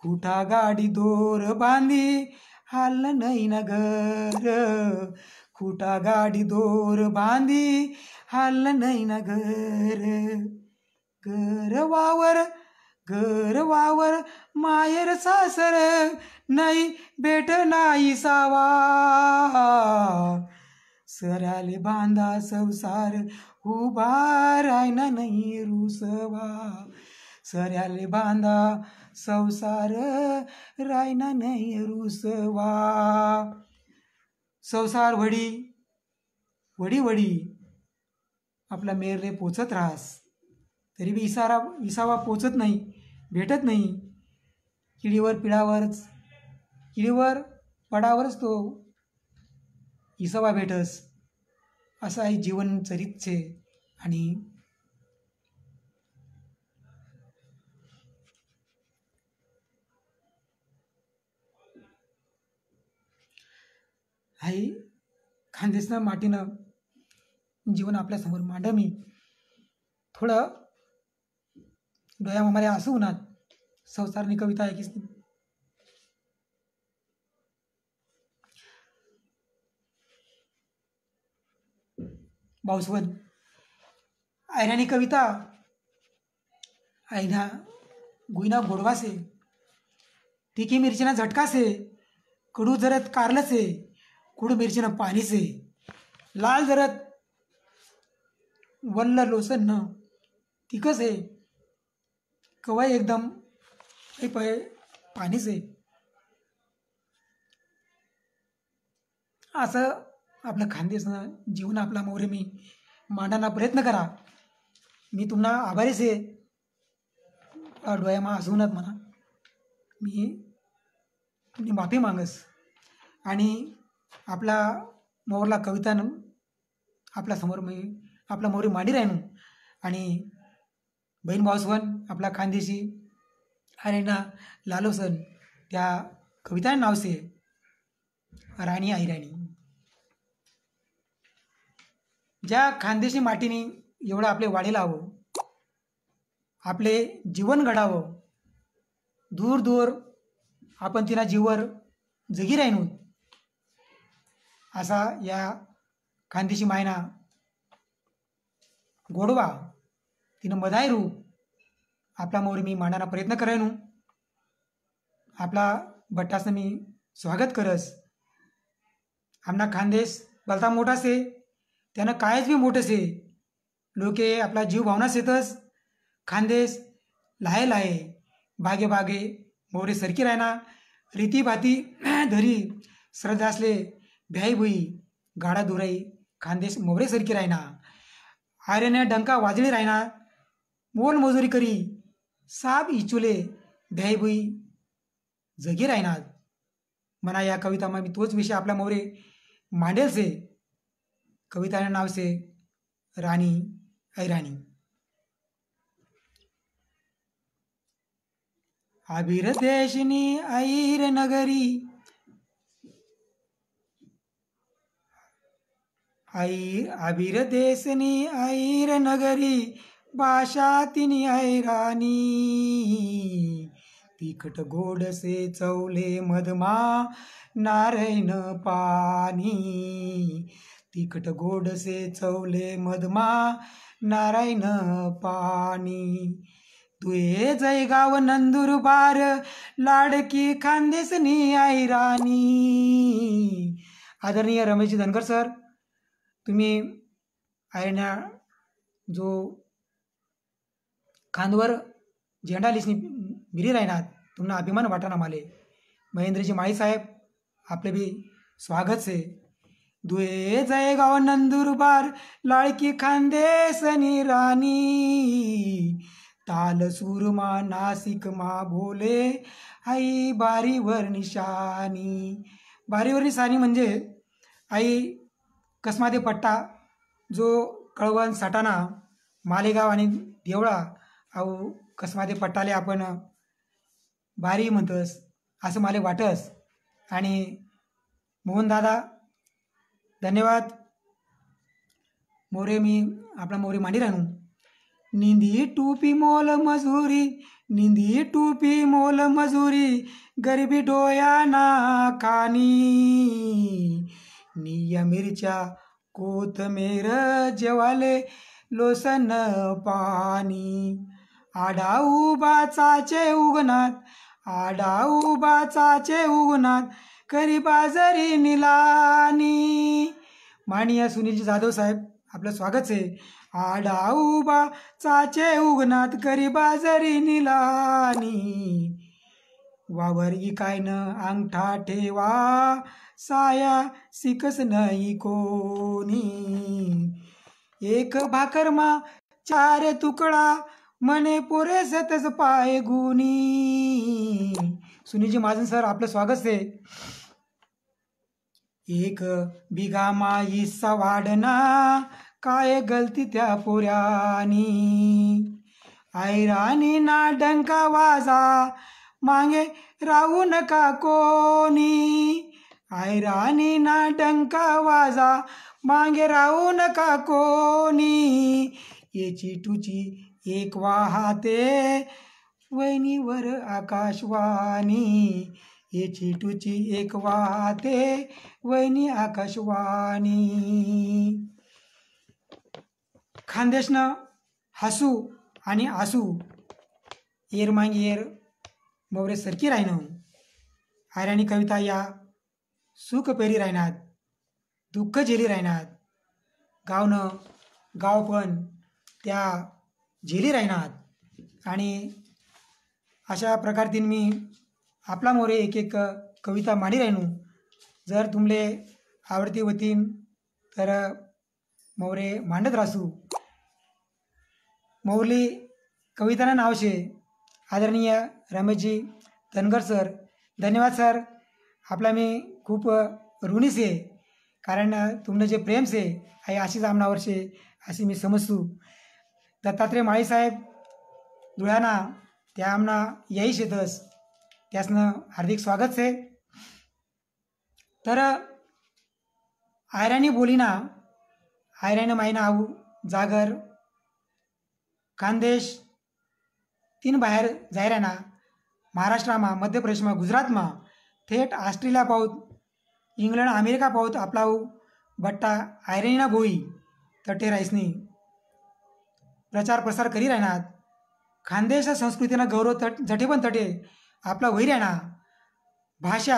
कुठा गाडी दोर बांधी हाल नाही नगर खुटा गाडी दोर बांधी हाल नाही ना घर घर वावर घर वावर मायर सासर नाही बेट नाही सावा सराले बांधा संसार उभा रायना नाही रुसवा सऱ्याले बांधा संसार रायना नाही रुसवा संसार वडी वडी वडी आपला मेरले पोचत राहास तरी बी इसारा विसावा पोचत नाही भेटत नाही किडीवर पिळावरच किडीवर पडावरच तो इसावा भेटस असं आहे जीवन चरितचे आणि आई खांदेशना माटीनं जीवन आपल्यासमोर मांडमी थोडं हमारे आसू उन्हात संसारनी कविता ऐकीस पाऊसवन ऐराणी कविता आयना गुईना गोडवासे तिखी मिरचीना झटकासे कडू जरत कारलसे कुड पाणी से लाल जरत वल्ल लोसन न तिकस हे कवाय एकदम हे पाय पाणीच आहे असं आपलं खानदेशनं जीवन आपला मोरे मी मांडायला प्रयत्न करा मी तुम्हाला आभारीच आहे डोळ्यामा हसवूनच म्हणा मी माफी मागस आणि आपला मोरला कवितानं आपल्यासमोर मी आपला मोरी मांडी राहिनू आणि बहीण भाऊसवन आपला खानदेशी अरेना लालोसन त्या कविता नावसे राणी आई राणी ज्या खानदेशी माटीने एवढं आपले वाढीला लावं आपले जीवन घडावं दूर दूर आपण तिना जीवर जगी असा या खानदेशी मायना गोडवा तिनं मदायरू आपला मोर मी मांडायला प्रयत्न करेन आपला भट्टासनं मी स्वागत करस आमना खानदेश बलता मोठा से त्यानं कायच बी मोठं से लोके आपला जीव भावना सेतस खानदेश लाहे लाहे बागे बागे मोरे सरकी राहणार रीतीभाती धरी श्रद्धा असले भ्याई भुई गाडा दुराई खानदेश मोबरेसारखी राहिना आर्याने डंका वाजळी राहिना मोल मजुरी करी साब इचुले भ्याई जगी राहिना म्हणा या कवितामा मी तोच विषय आपला मोरे मांडेल से कविताना नाव से राणी ऐराणी राणी देशनी ऐर नगरी आई आबिर देशनी आईर नगरी भाषा तिनी राणी तिखट गोडसे चवले मधमा नारायण पाणी तिखट गोडसे चवले मधमा नारायण पाणी तुये जयगाव नंदुरबार लाडकी खानदेसनी आई राणी आदरणीय रमेश धनकर सर तुम्ही आयना जो खांदवर झेंडा लिसनी मिरी राहणार तुम्हाला अभिमान वाटाना माले महेंद्रजी माई साहेब आपले बी स्वागत से दुए गाव नंदुरबार लाळकी सनी राणी ताल सुरमा नासिक मा भोले आई बारीवर निशानी बारीवर निशानी म्हणजे आई कसमादे पट्टा जो कळवण सटाणा मालेगाव आणि देवळा अहो कसमादे पट्टाले आपण भारी म्हणतस असं मला वाटस आणि मोहनदादा धन्यवाद मोरे मी आपला मोरे मांडी राहू निंदी टोपी मोल मजुरी निंदी टोपी मोल मजुरी गरिबी डोया ना खानी निया मिरच्या कोथमेर जेवाले लोसन पाणी आडाऊ बाचाचे उगनात आडाऊ बाचाचे उगनात करी बाजरी निलानी माणिया सुनील जाधव साहेब आपलं स्वागत आहे आडाऊ चाचे उगनात करी बाजरी निलानी वावरगी काय न अंगठा ठेवा साया सिकस नाही कोणी एक भाकरमा चार तुकडा मने पुरे सतस पाय गुणी सुनीजी माजन सर आपलं स्वागत आहे एक बिघा माईसा वाढना काय गलती त्या पोऱ्यानी आयराणी ना डंका वाजा मागे राहू नका कोणी आयराणी डंका वाजा मांगे राहू नका कोणी येची तुची एक वाहाते वहिनीवर आकाशवाणी ये तुची एक वाहते, वैनी आकाशवाणी खानदेशनं हसू आणि आसू येर मांगे येर मोरे सरकी राहिनं आयराणी कविता या सुख पेरी राहणार दुःख झेली राहणार गावनं पण त्या झेली राहणार आणि अशा प्रकारतीन मी आपला मोरे एक एक कविता मांडी राहिनो जर तुमले आवडती वतीन तर मोरे मांडत रासू मौली कविताना नाव शे आदरणीय रमेशजी धनगर सर धन्यवाद सर आपला मी खूप ऋणी से कारण तुमने जे प्रेम से आहे अशीच आमनावरचे अशी मी समजतो दत्तात्रय माळीसाहेब धुळ्याना त्या आमना याही शेतस त्यासनं हार्दिक स्वागत से तर आयराणी बोलीना आयराणी माईना आऊ जागर खानदेश तीन बाहेर जायराना महाराष्ट्रामा मध्य प्रदेशमा गुजरातमा थेट ऑस्ट्रेलिया पाऊत इंग्लंड अमेरिका पावत आपला बट्टा आयरणीना भोई तटे राईसनी प्रचार प्रसार करी राहणार खानदेशा संस्कृतीना गौरव तट जठे पण तटे आपला वही राहणार भाषा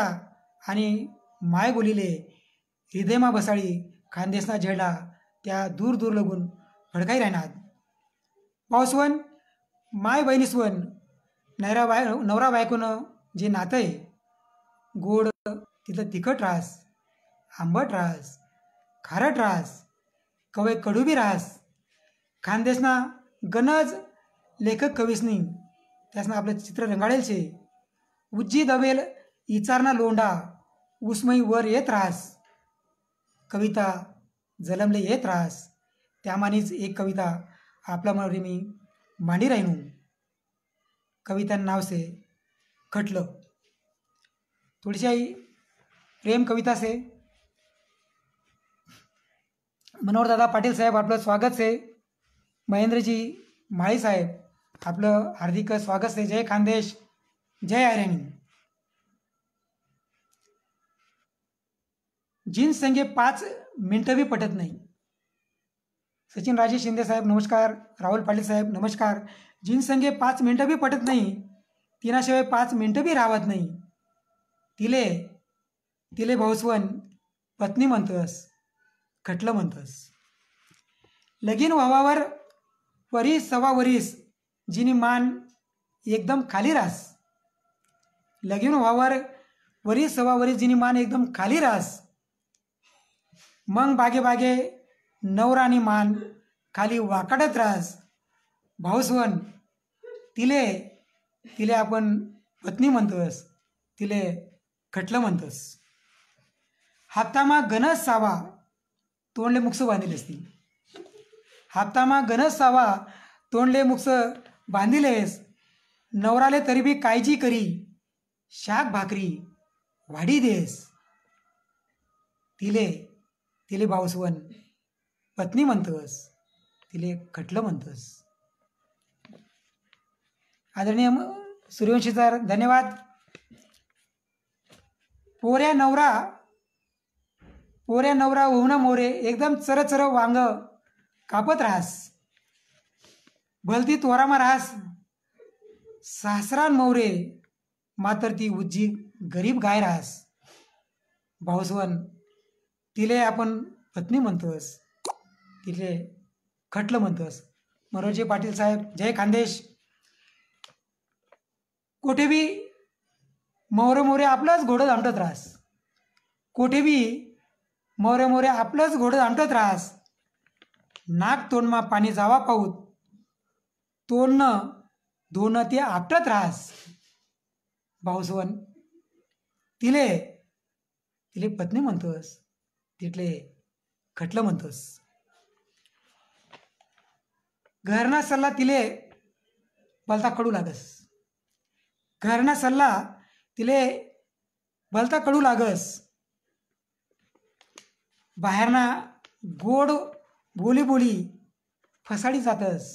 आणि माय बोलिले हृदयमा बसाळी खानदेशना झेडा त्या दूर दूर लगून भडकाई राहणार पावसवन माय बहिणीसवन नैरा बाय नवरा बायकोनं जे नातं आहे गोड तिथं तिखट रास आंबट रास खारट रास कवे कडूबी रास खानदेशना गनज लेखक कवीसनी त्यासना आपलं चित्र रंगाळेल शे उज्जी दवेल इचारना लोंडा उस्मयी वर येत रास कविता जलमले येत रास त्यामानीच एक कविता आपला मनावरी मी मांडी राहिनू कविता नावसे खटलं आई प्रेम कविता से मनोहर दादा पाटील साहेब आपलं स्वागत से महेंद्रजी माळी साहेब आपलं हार्दिक स्वागत से जय खानदेश जय आर्याणी जीन्स संगे पाच मिनटं बी पटत नाही सचिन राजे शिंदे साहेब नमस्कार राहुल पाटील साहेब नमस्कार जीन्स संगे पाच मिनटं बी पटत नाही तिनाशिवाय पाच मिनटं बी राहत नाही तिले तिले भाऊस्वन पत्नी म्हणतोस खटलं म्हणतोस लगीन व्हावावर वरीस सवा वरीस जिनी मान एकदम खाली रास लगीन व्हावर वरीस सवा वरीस जिनी मान एकदम खाली रास मग बागे बागे नवरानी मान खाली वाकडत रास भाऊसवन तिले तिले आपण पत्नी म्हणतोस तिले खटलं म्हणतस हातामा गणस सावा तोंडले मुक्स बांधील असतील हातामा गणस सावा तोंडले मुक्स बांधिलेस नवराले तरी बी काळजी करी शाक भाकरी वाढी देस तिले तिले भाऊसवन पत्नी म्हणतस तिले खटलं म्हणतस आदरणीय सूर्यवंशीचा धन्यवाद पोऱ्या नवरा पोऱ्या नवरा होऊन मोरे एकदम चरचर वांग कापत राहास भलती तोरामा राहास सासरान मोरे मात्र ती उज्जी गरीब गाय राहास भाऊसवन तिले आपण पत्नी म्हणतोस तिले खटलं म्हणतोस मनोजी पाटील साहेब जय खानदेश कुठे बी मोरे मोरे आपलंच घोडं धामटत राहास कोठे बी मोरे मोरे आपलंच घोडं धामटत राहास नाक तोंडमा पाणी जावा पाऊत तोंडनं धुणं ते आपटत राहास भाऊसवन तिले तिले पत्नी म्हणतोस तिथले खटलं म्हणतोस घरना सल्ला तिले बलता कडू लागस घरना सल्ला तिले बलता कडू लागस बाहेरना गोड बोली बोली फसाडी जातस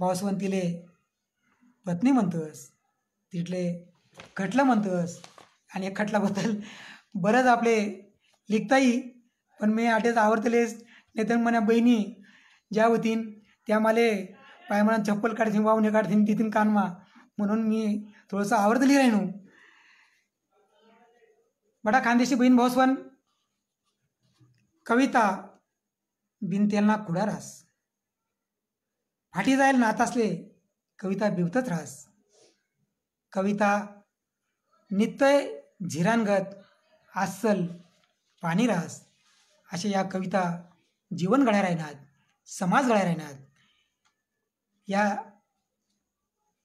भावसवंतीले पत्नी म्हणतस तिथले खटलं म्हणतस आणि खटलाबद्दल बरंच आपले लिखताही पण मी आठेच आवडतलेस नाही तर म्हणा बहिणी ज्या होतीन त्या मला पायमाना चप्पल काढतीन वावणे काढतीन तिथून कानमा म्हणून मी थोडंसं आवडतली राहिनू बडा खानदेशी बहीण भोसवन कविता बिनतेलना कुडा रास फाटी जाईल नात असले कविता बिवतच रास कविता नित्य झिरांगत आसल पाणी रास अशा या कविता जीवन घड्या राहणार समाज घड्या राहणार या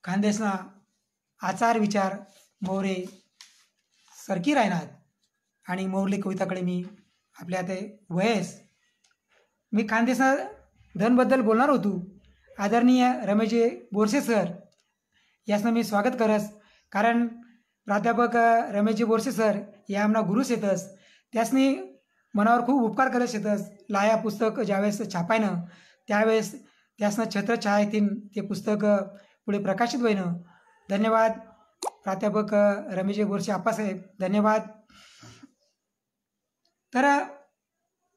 खानदेशना आचार विचार मोरे सरकी राहणार आणि मौर्ली कविताकडे मी आपल्या ते वयस मी खानदेसा धनबद्दल बोलणार होतो आदरणीय रमेशजी बोरसे सर यासनं मी स्वागत करस कारण प्राध्यापक रमेशजी बोरसे सर या आमना गुरुस येतस त्यासनी मनावर खूप उपकार करत येतस लाया पुस्तक ज्यावेळेस छापायनं त्यावेळेस त्यासनं छत्रछाया छायतीन ते पुस्तक पुढे प्रकाशित होईनं धन्यवाद प्राध्यापक रमेशजी बोरसे आप्पासाहेब धन्यवाद तर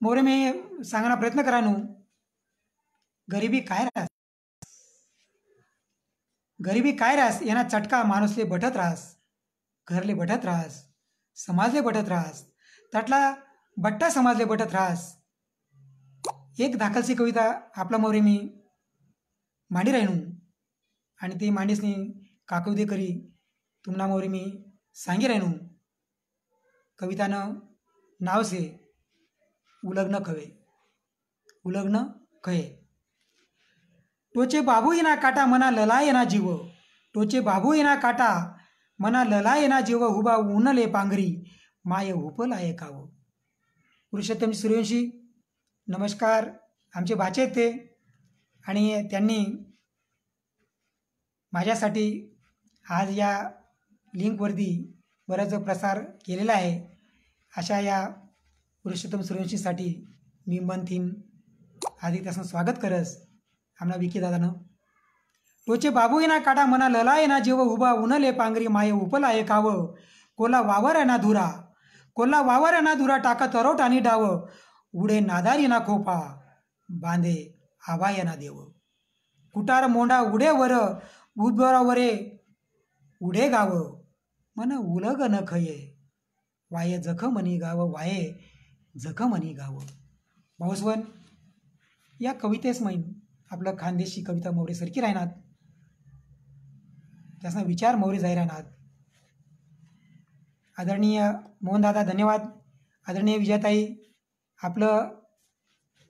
मोरे मी सांगणा प्रयत्न करा नू गरिबी काय रास गरिबी काय रास यांना चटका माणूसले बटत राहस घरले भटत राहस समाजले बटत राहस तटला बट्टा समाजले बटत राहस एक दाखलची कविता आपला मोरे मी मांडी राहिनू आणि ती मांडीसनी काकवदे करी तुमना मोरे मी सांगी राहिनू कवितानं नाव से उलग्न खवे उलग्न खये टोचे बाबू काटा मना लला येणा जीव टोचे बाबू काटा मना लला येना जीव उभा उनले पांगरी माय हुपल आहे काव पुरुषोत्तम सूर्यवंशी नमस्कार आमचे भाचे ते आणि त्यांनी माझ्यासाठी आज या लिंकवरती बराच प्रसार केलेला आहे अशा या पुरुषोत्तम सूर्यवंशीसाठी मी मन थीम आधी त्याचं स्वागत करस आमना विकी दादानं टोचे बाबू येना काटा मना लला येना जेव उभा उनले पांगरी माये उपलाय काव कोला वावर ना धुरा कोला वावर ना धुरा टाका तरोट आणि डाव उडे नादारी ना खोपा बांधे आवा येना देव कुटार मोंडा उडे वर वरे उडे गाव मन उलग न खये वाये जखमनी गाव वाये जखमनी गाव भाऊसवन या कवितेस मैन आपलं खानदेशी कविता सरकी राहणार त्याचा विचार मोरे जाई राहणार आदरणीय मोहनदादा धन्यवाद आदरणीय विजाताई आपलं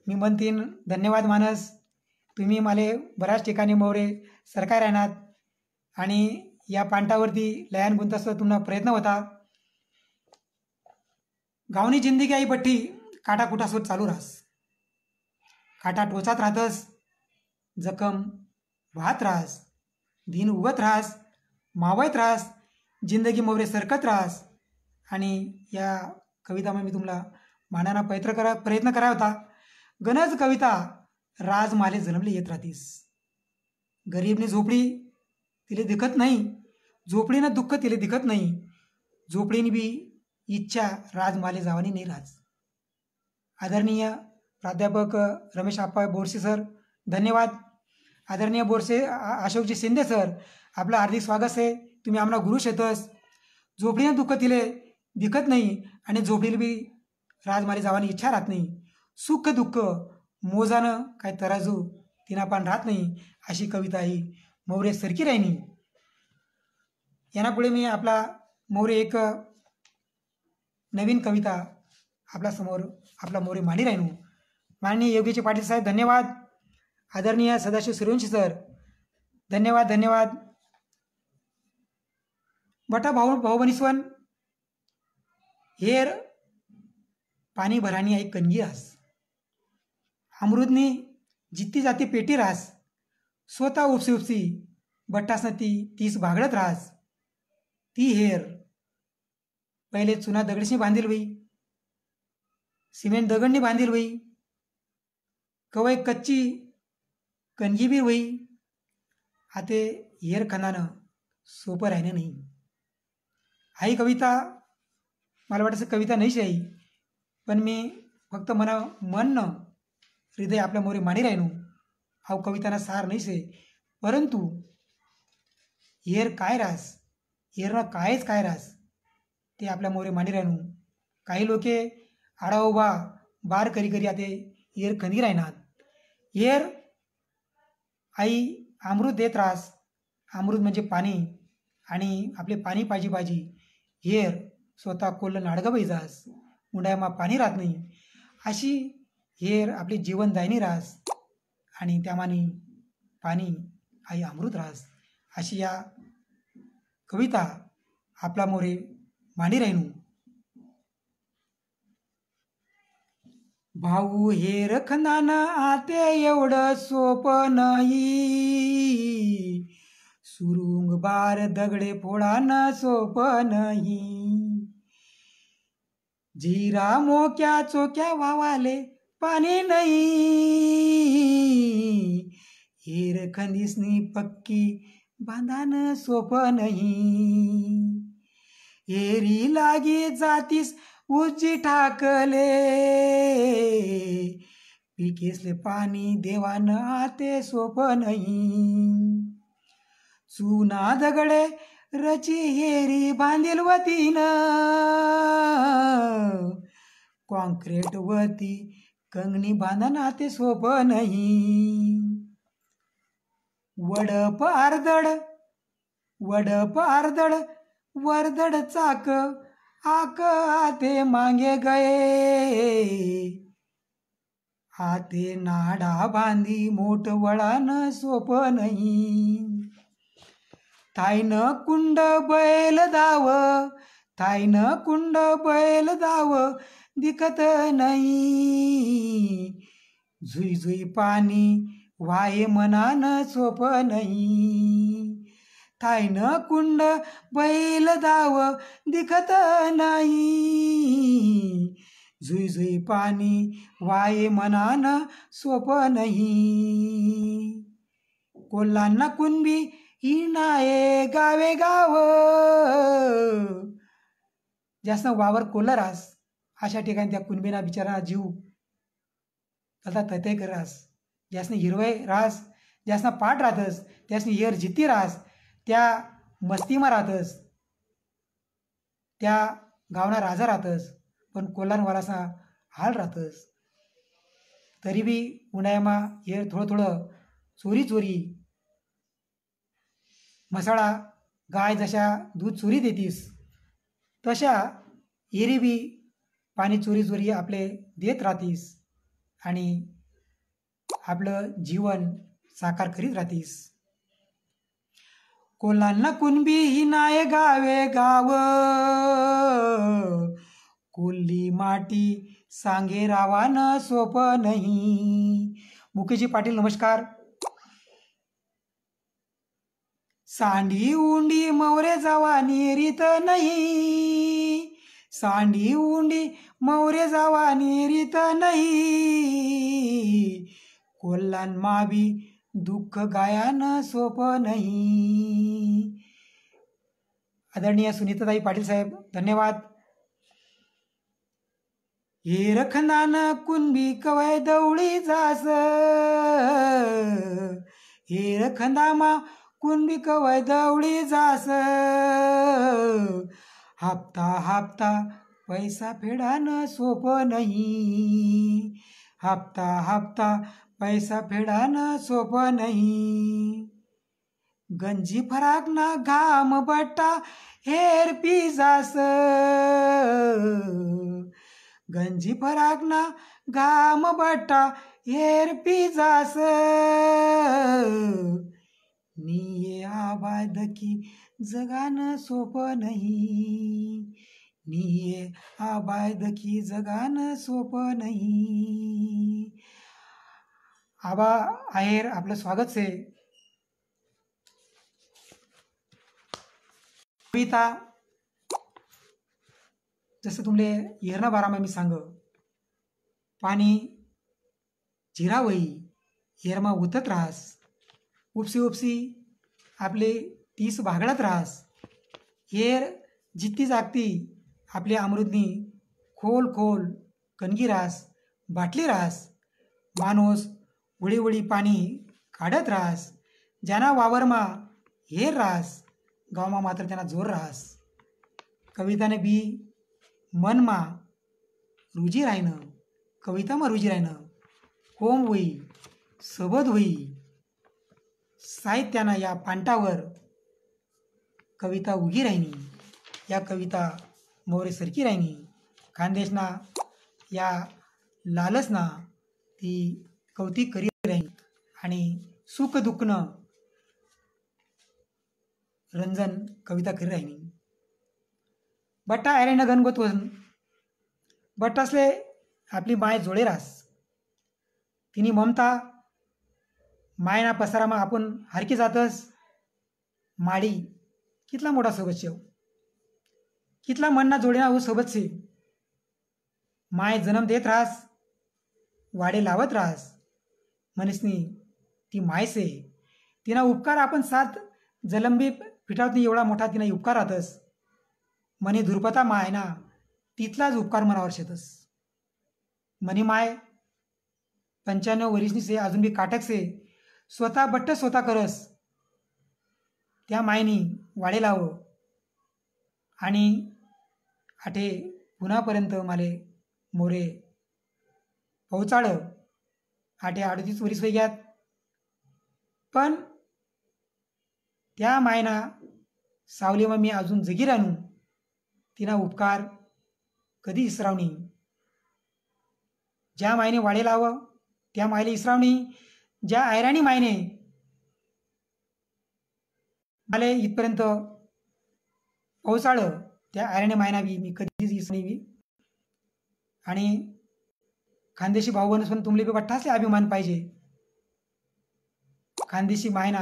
मी म्हणतीन धन्यवाद मानस तुम्ही मला बऱ्याच ठिकाणी मोरे सरकार राहणार आणि या पांटावरती लयान गुंतस्त तुम्हाला प्रयत्न होता गावनी जिंदगी आई पट्टी काटाकुटासोबत चालू राहस काटा टोचात राहतस जखम वाहत राहस दिन उगत राहस मावत राहस जिंदगी मोरे सरकत राहस आणि या कवितामध्ये मी तुम्हाला मांडायला पैत्र करा प्रयत्न करा होता गनज कविता राजमाले जन्मली येत राहतीस गरीबने झोपडी तिले दिखत नाही झोपडीनं दुःख तिले दिखत नाही झोपडीने बी इच्छा राजमाले जावानी राज आदरणीय प्राध्यापक रमेश आप्पा बोरसे सर धन्यवाद आदरणीय बोरसे अशोकजी शिंदे सर आपलं हार्दिक स्वागत आहे तुम्ही आम्हाला गुरु शेतस झोपडीनं तिले दिखत नाही आणि झोपडील बी राजमाले जावानी इच्छा राहत नाही सुख दुःख मोजानं काय तराजू तिना पान राहत नाही अशी कविता ही मौर्य सरकी राहिनी यांना पुढे मी आपला मौर्य एक नवीन कविता आपल्यासमोर आपला मोरे मांडी राहिनू माननीय योगीजी पाटील साहेब धन्यवाद आदरणीय सदाशिव सूर्यवंशी सर धन्यवाद धन्यवाद बटा भाऊ भाऊबनिस्वन हेर पाणी भरानी आई कणगी रास अमृतनी जित्ती जाती पेटी रास स्वतः उपसी उपसी बट्टासनं ती तीस भागडत रास ती हेर पहिले चुना दगडशी बांधील बाई सिमेंट दगडनी बांधील बाई कवय कच्ची कणगी बी हा आते हेर खनानं सोपं राहिलं नाही आई कविता मला वाटतं कविता नाहीच आई पण मी फक्त मना न हृदय आपल्या मोरे मानी राहिनो हा कविताना सार नाहीच आहे परंतु हेर काय रास हेरनं कायच काय रास ते आपल्या मोरे मांडी राहणू काही लोके आडाओबा बार करी करी आते येर खनी राहणार येर आई अमृत देत रास अमृत म्हणजे पाणी आणि आपले पाणी पाहिजे पाहिजे हेर स्वतः कोल्ह नाडगं बैजास उंडायमा पाणी राहत नाही अशी हेर आपली जीवनदायनी रास आणि त्यामाने पाणी आई अमृत रास अशी या कविता आपला मोरे रेणू भाऊ हे रखनान आते एवढं सोप नाही सुरुंग बार दगडे फोडान सोप नाही झिरा मोक्या चोक्या वावाले पाणी नाही हेर खनिसनी पक्की बांधान सोप नाही एरी लागी जातीस उजी ठाकले पिकेसले पाणी देवान आते सोप नाही चुना दगडे रची हेरी बांधील वतीन। कॉन्क्रीट वती कंगणी बांधन आते सोप नाही वडप आरदड वडप आरदड वरदड चाक आक आते मागे गये आते नाडा बांधी मोठ वळान सोप नाही न कुंड बैल दाव न कुंड बैल दाव दिखत नाही झुई झुई पाणी वाय मनान सोप नाही काय न कुंड बैल दाव दिखत नाही झुई झुई पाणी वाय मनान सोप नाही कोल्हांना कुणबी ही नाये गावे गाव जास्त वावर रास अशा ठिकाणी त्या कुणबीना बिचारा जीव आता तथे कर रास हिरवय रास जास्त पाठ राहतस त्यासनी हिर जिती रास त्या मस्तीमा राहतस त्या गावना राजा राहतस पण कोल्हानवालासा हाल राहतस तरी बी उन्हाळ्यामा हे थोडं थोडं चोरी चोरी मसाळा गाय जशा दूध चोरी देतीस तशा एरीबी पाणी चोरी चोरी आपले देत राहतीस आणि आपलं जीवन साकार करीत राहतीस कोलांना कुणबी ही नाय गावे गाव कोल्ली माटी सांगे रावान सोप नाही मुकेशी पाटील नमस्कार सांडी उंडी मौरे जावा निरीत नाही सांडी उंडी मौरे जावा निरीत नाही कोल्हान मावी दुःख गायान सोप नाही आदरणीय सुनीताताई पाटील साहेब धन्यवाद हे रखनान कुणबी कवय दौळी जास हे रखनामा कुणबी कवय दौळी जास हापता हापता पैसा फेडान सोप नाही हापता हापता पैसा फेडानं सोप नाही गंजी फराक ना घाम बट्टा हेर पिजास गंजी फराक ना घाम बट्टा हेर पिजास निये आबाद की जगानं सोपं नाही निये आबाद की जगानं सोपं नाही आबा आहेर आपलं स्वागत आहे कविता जसं तुमले येरना बारामा मी सांग पाणी जिरावई येरमा उतत राहस उपसी उपसी आपले तीस भागडत राहस येर जित्ती जागती आपले अमृतनी खोल खोल कणगी राहस बाटली राहस माणूस उडी पाणी काढत राहस ज्यांना वावरमा हेर राहस गावमा मात्र त्यांना जोर राहस कविताने बी मनमा रुजी राहणं कवितामा रुजी राहणं कोम होई सबध होई साहित्यानं या पांटावर कविता उगी राहिनी या कविता सरकी राहिनी खानदेशना या लालसना ती कवती करी राहील आणि सुख दुखन रंजन कविता करी राहिली बट्टा आयरेन घनगोत वजन बट्टासले आपली माय जोडे रास तिने ममता मायना पसारामा आपण हरकी जातस माडी कितला मोठा सोबत शेव कितला मनना जोडेना हो सोबत से माय जन्म देत राहस वाडे लावत राहस मनीसनी ती मायसे तिना उपकार आपण सात जलंबी पिठावती एवढा मोठा तिना उपकार राहतस मनी धुरपता माय ना तिथलाच उपकार मनावर शेतस मनी माय पंच्याण्णव वरिष्णी से अजून बी से, स्वतः बट्ट स्वतः करस त्या मायनी वाडे लाव आणि आठे पुन्हापर्यंत माले मोरे पोचाळ आठे अडतीस वरीस वैग्यात पण त्या मायना सावली मी अजून जगीर आणून तिना उपकार कधी इसरावणी ज्या मायने वाढे लावं त्या मायले इसरावणी ज्या आयराणी मायने मला इथपर्यंत पावसाळं त्या आयराणी मायनावी मी कधीच इसरावी आणि खानदेशी भाऊ पण तुमले बी वाटताच अभिमान पाहिजे खानदेशी मायना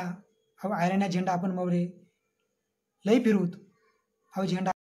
अव आयरण्या झेंडा आपण मवरे लई फिरूत अव झेंडा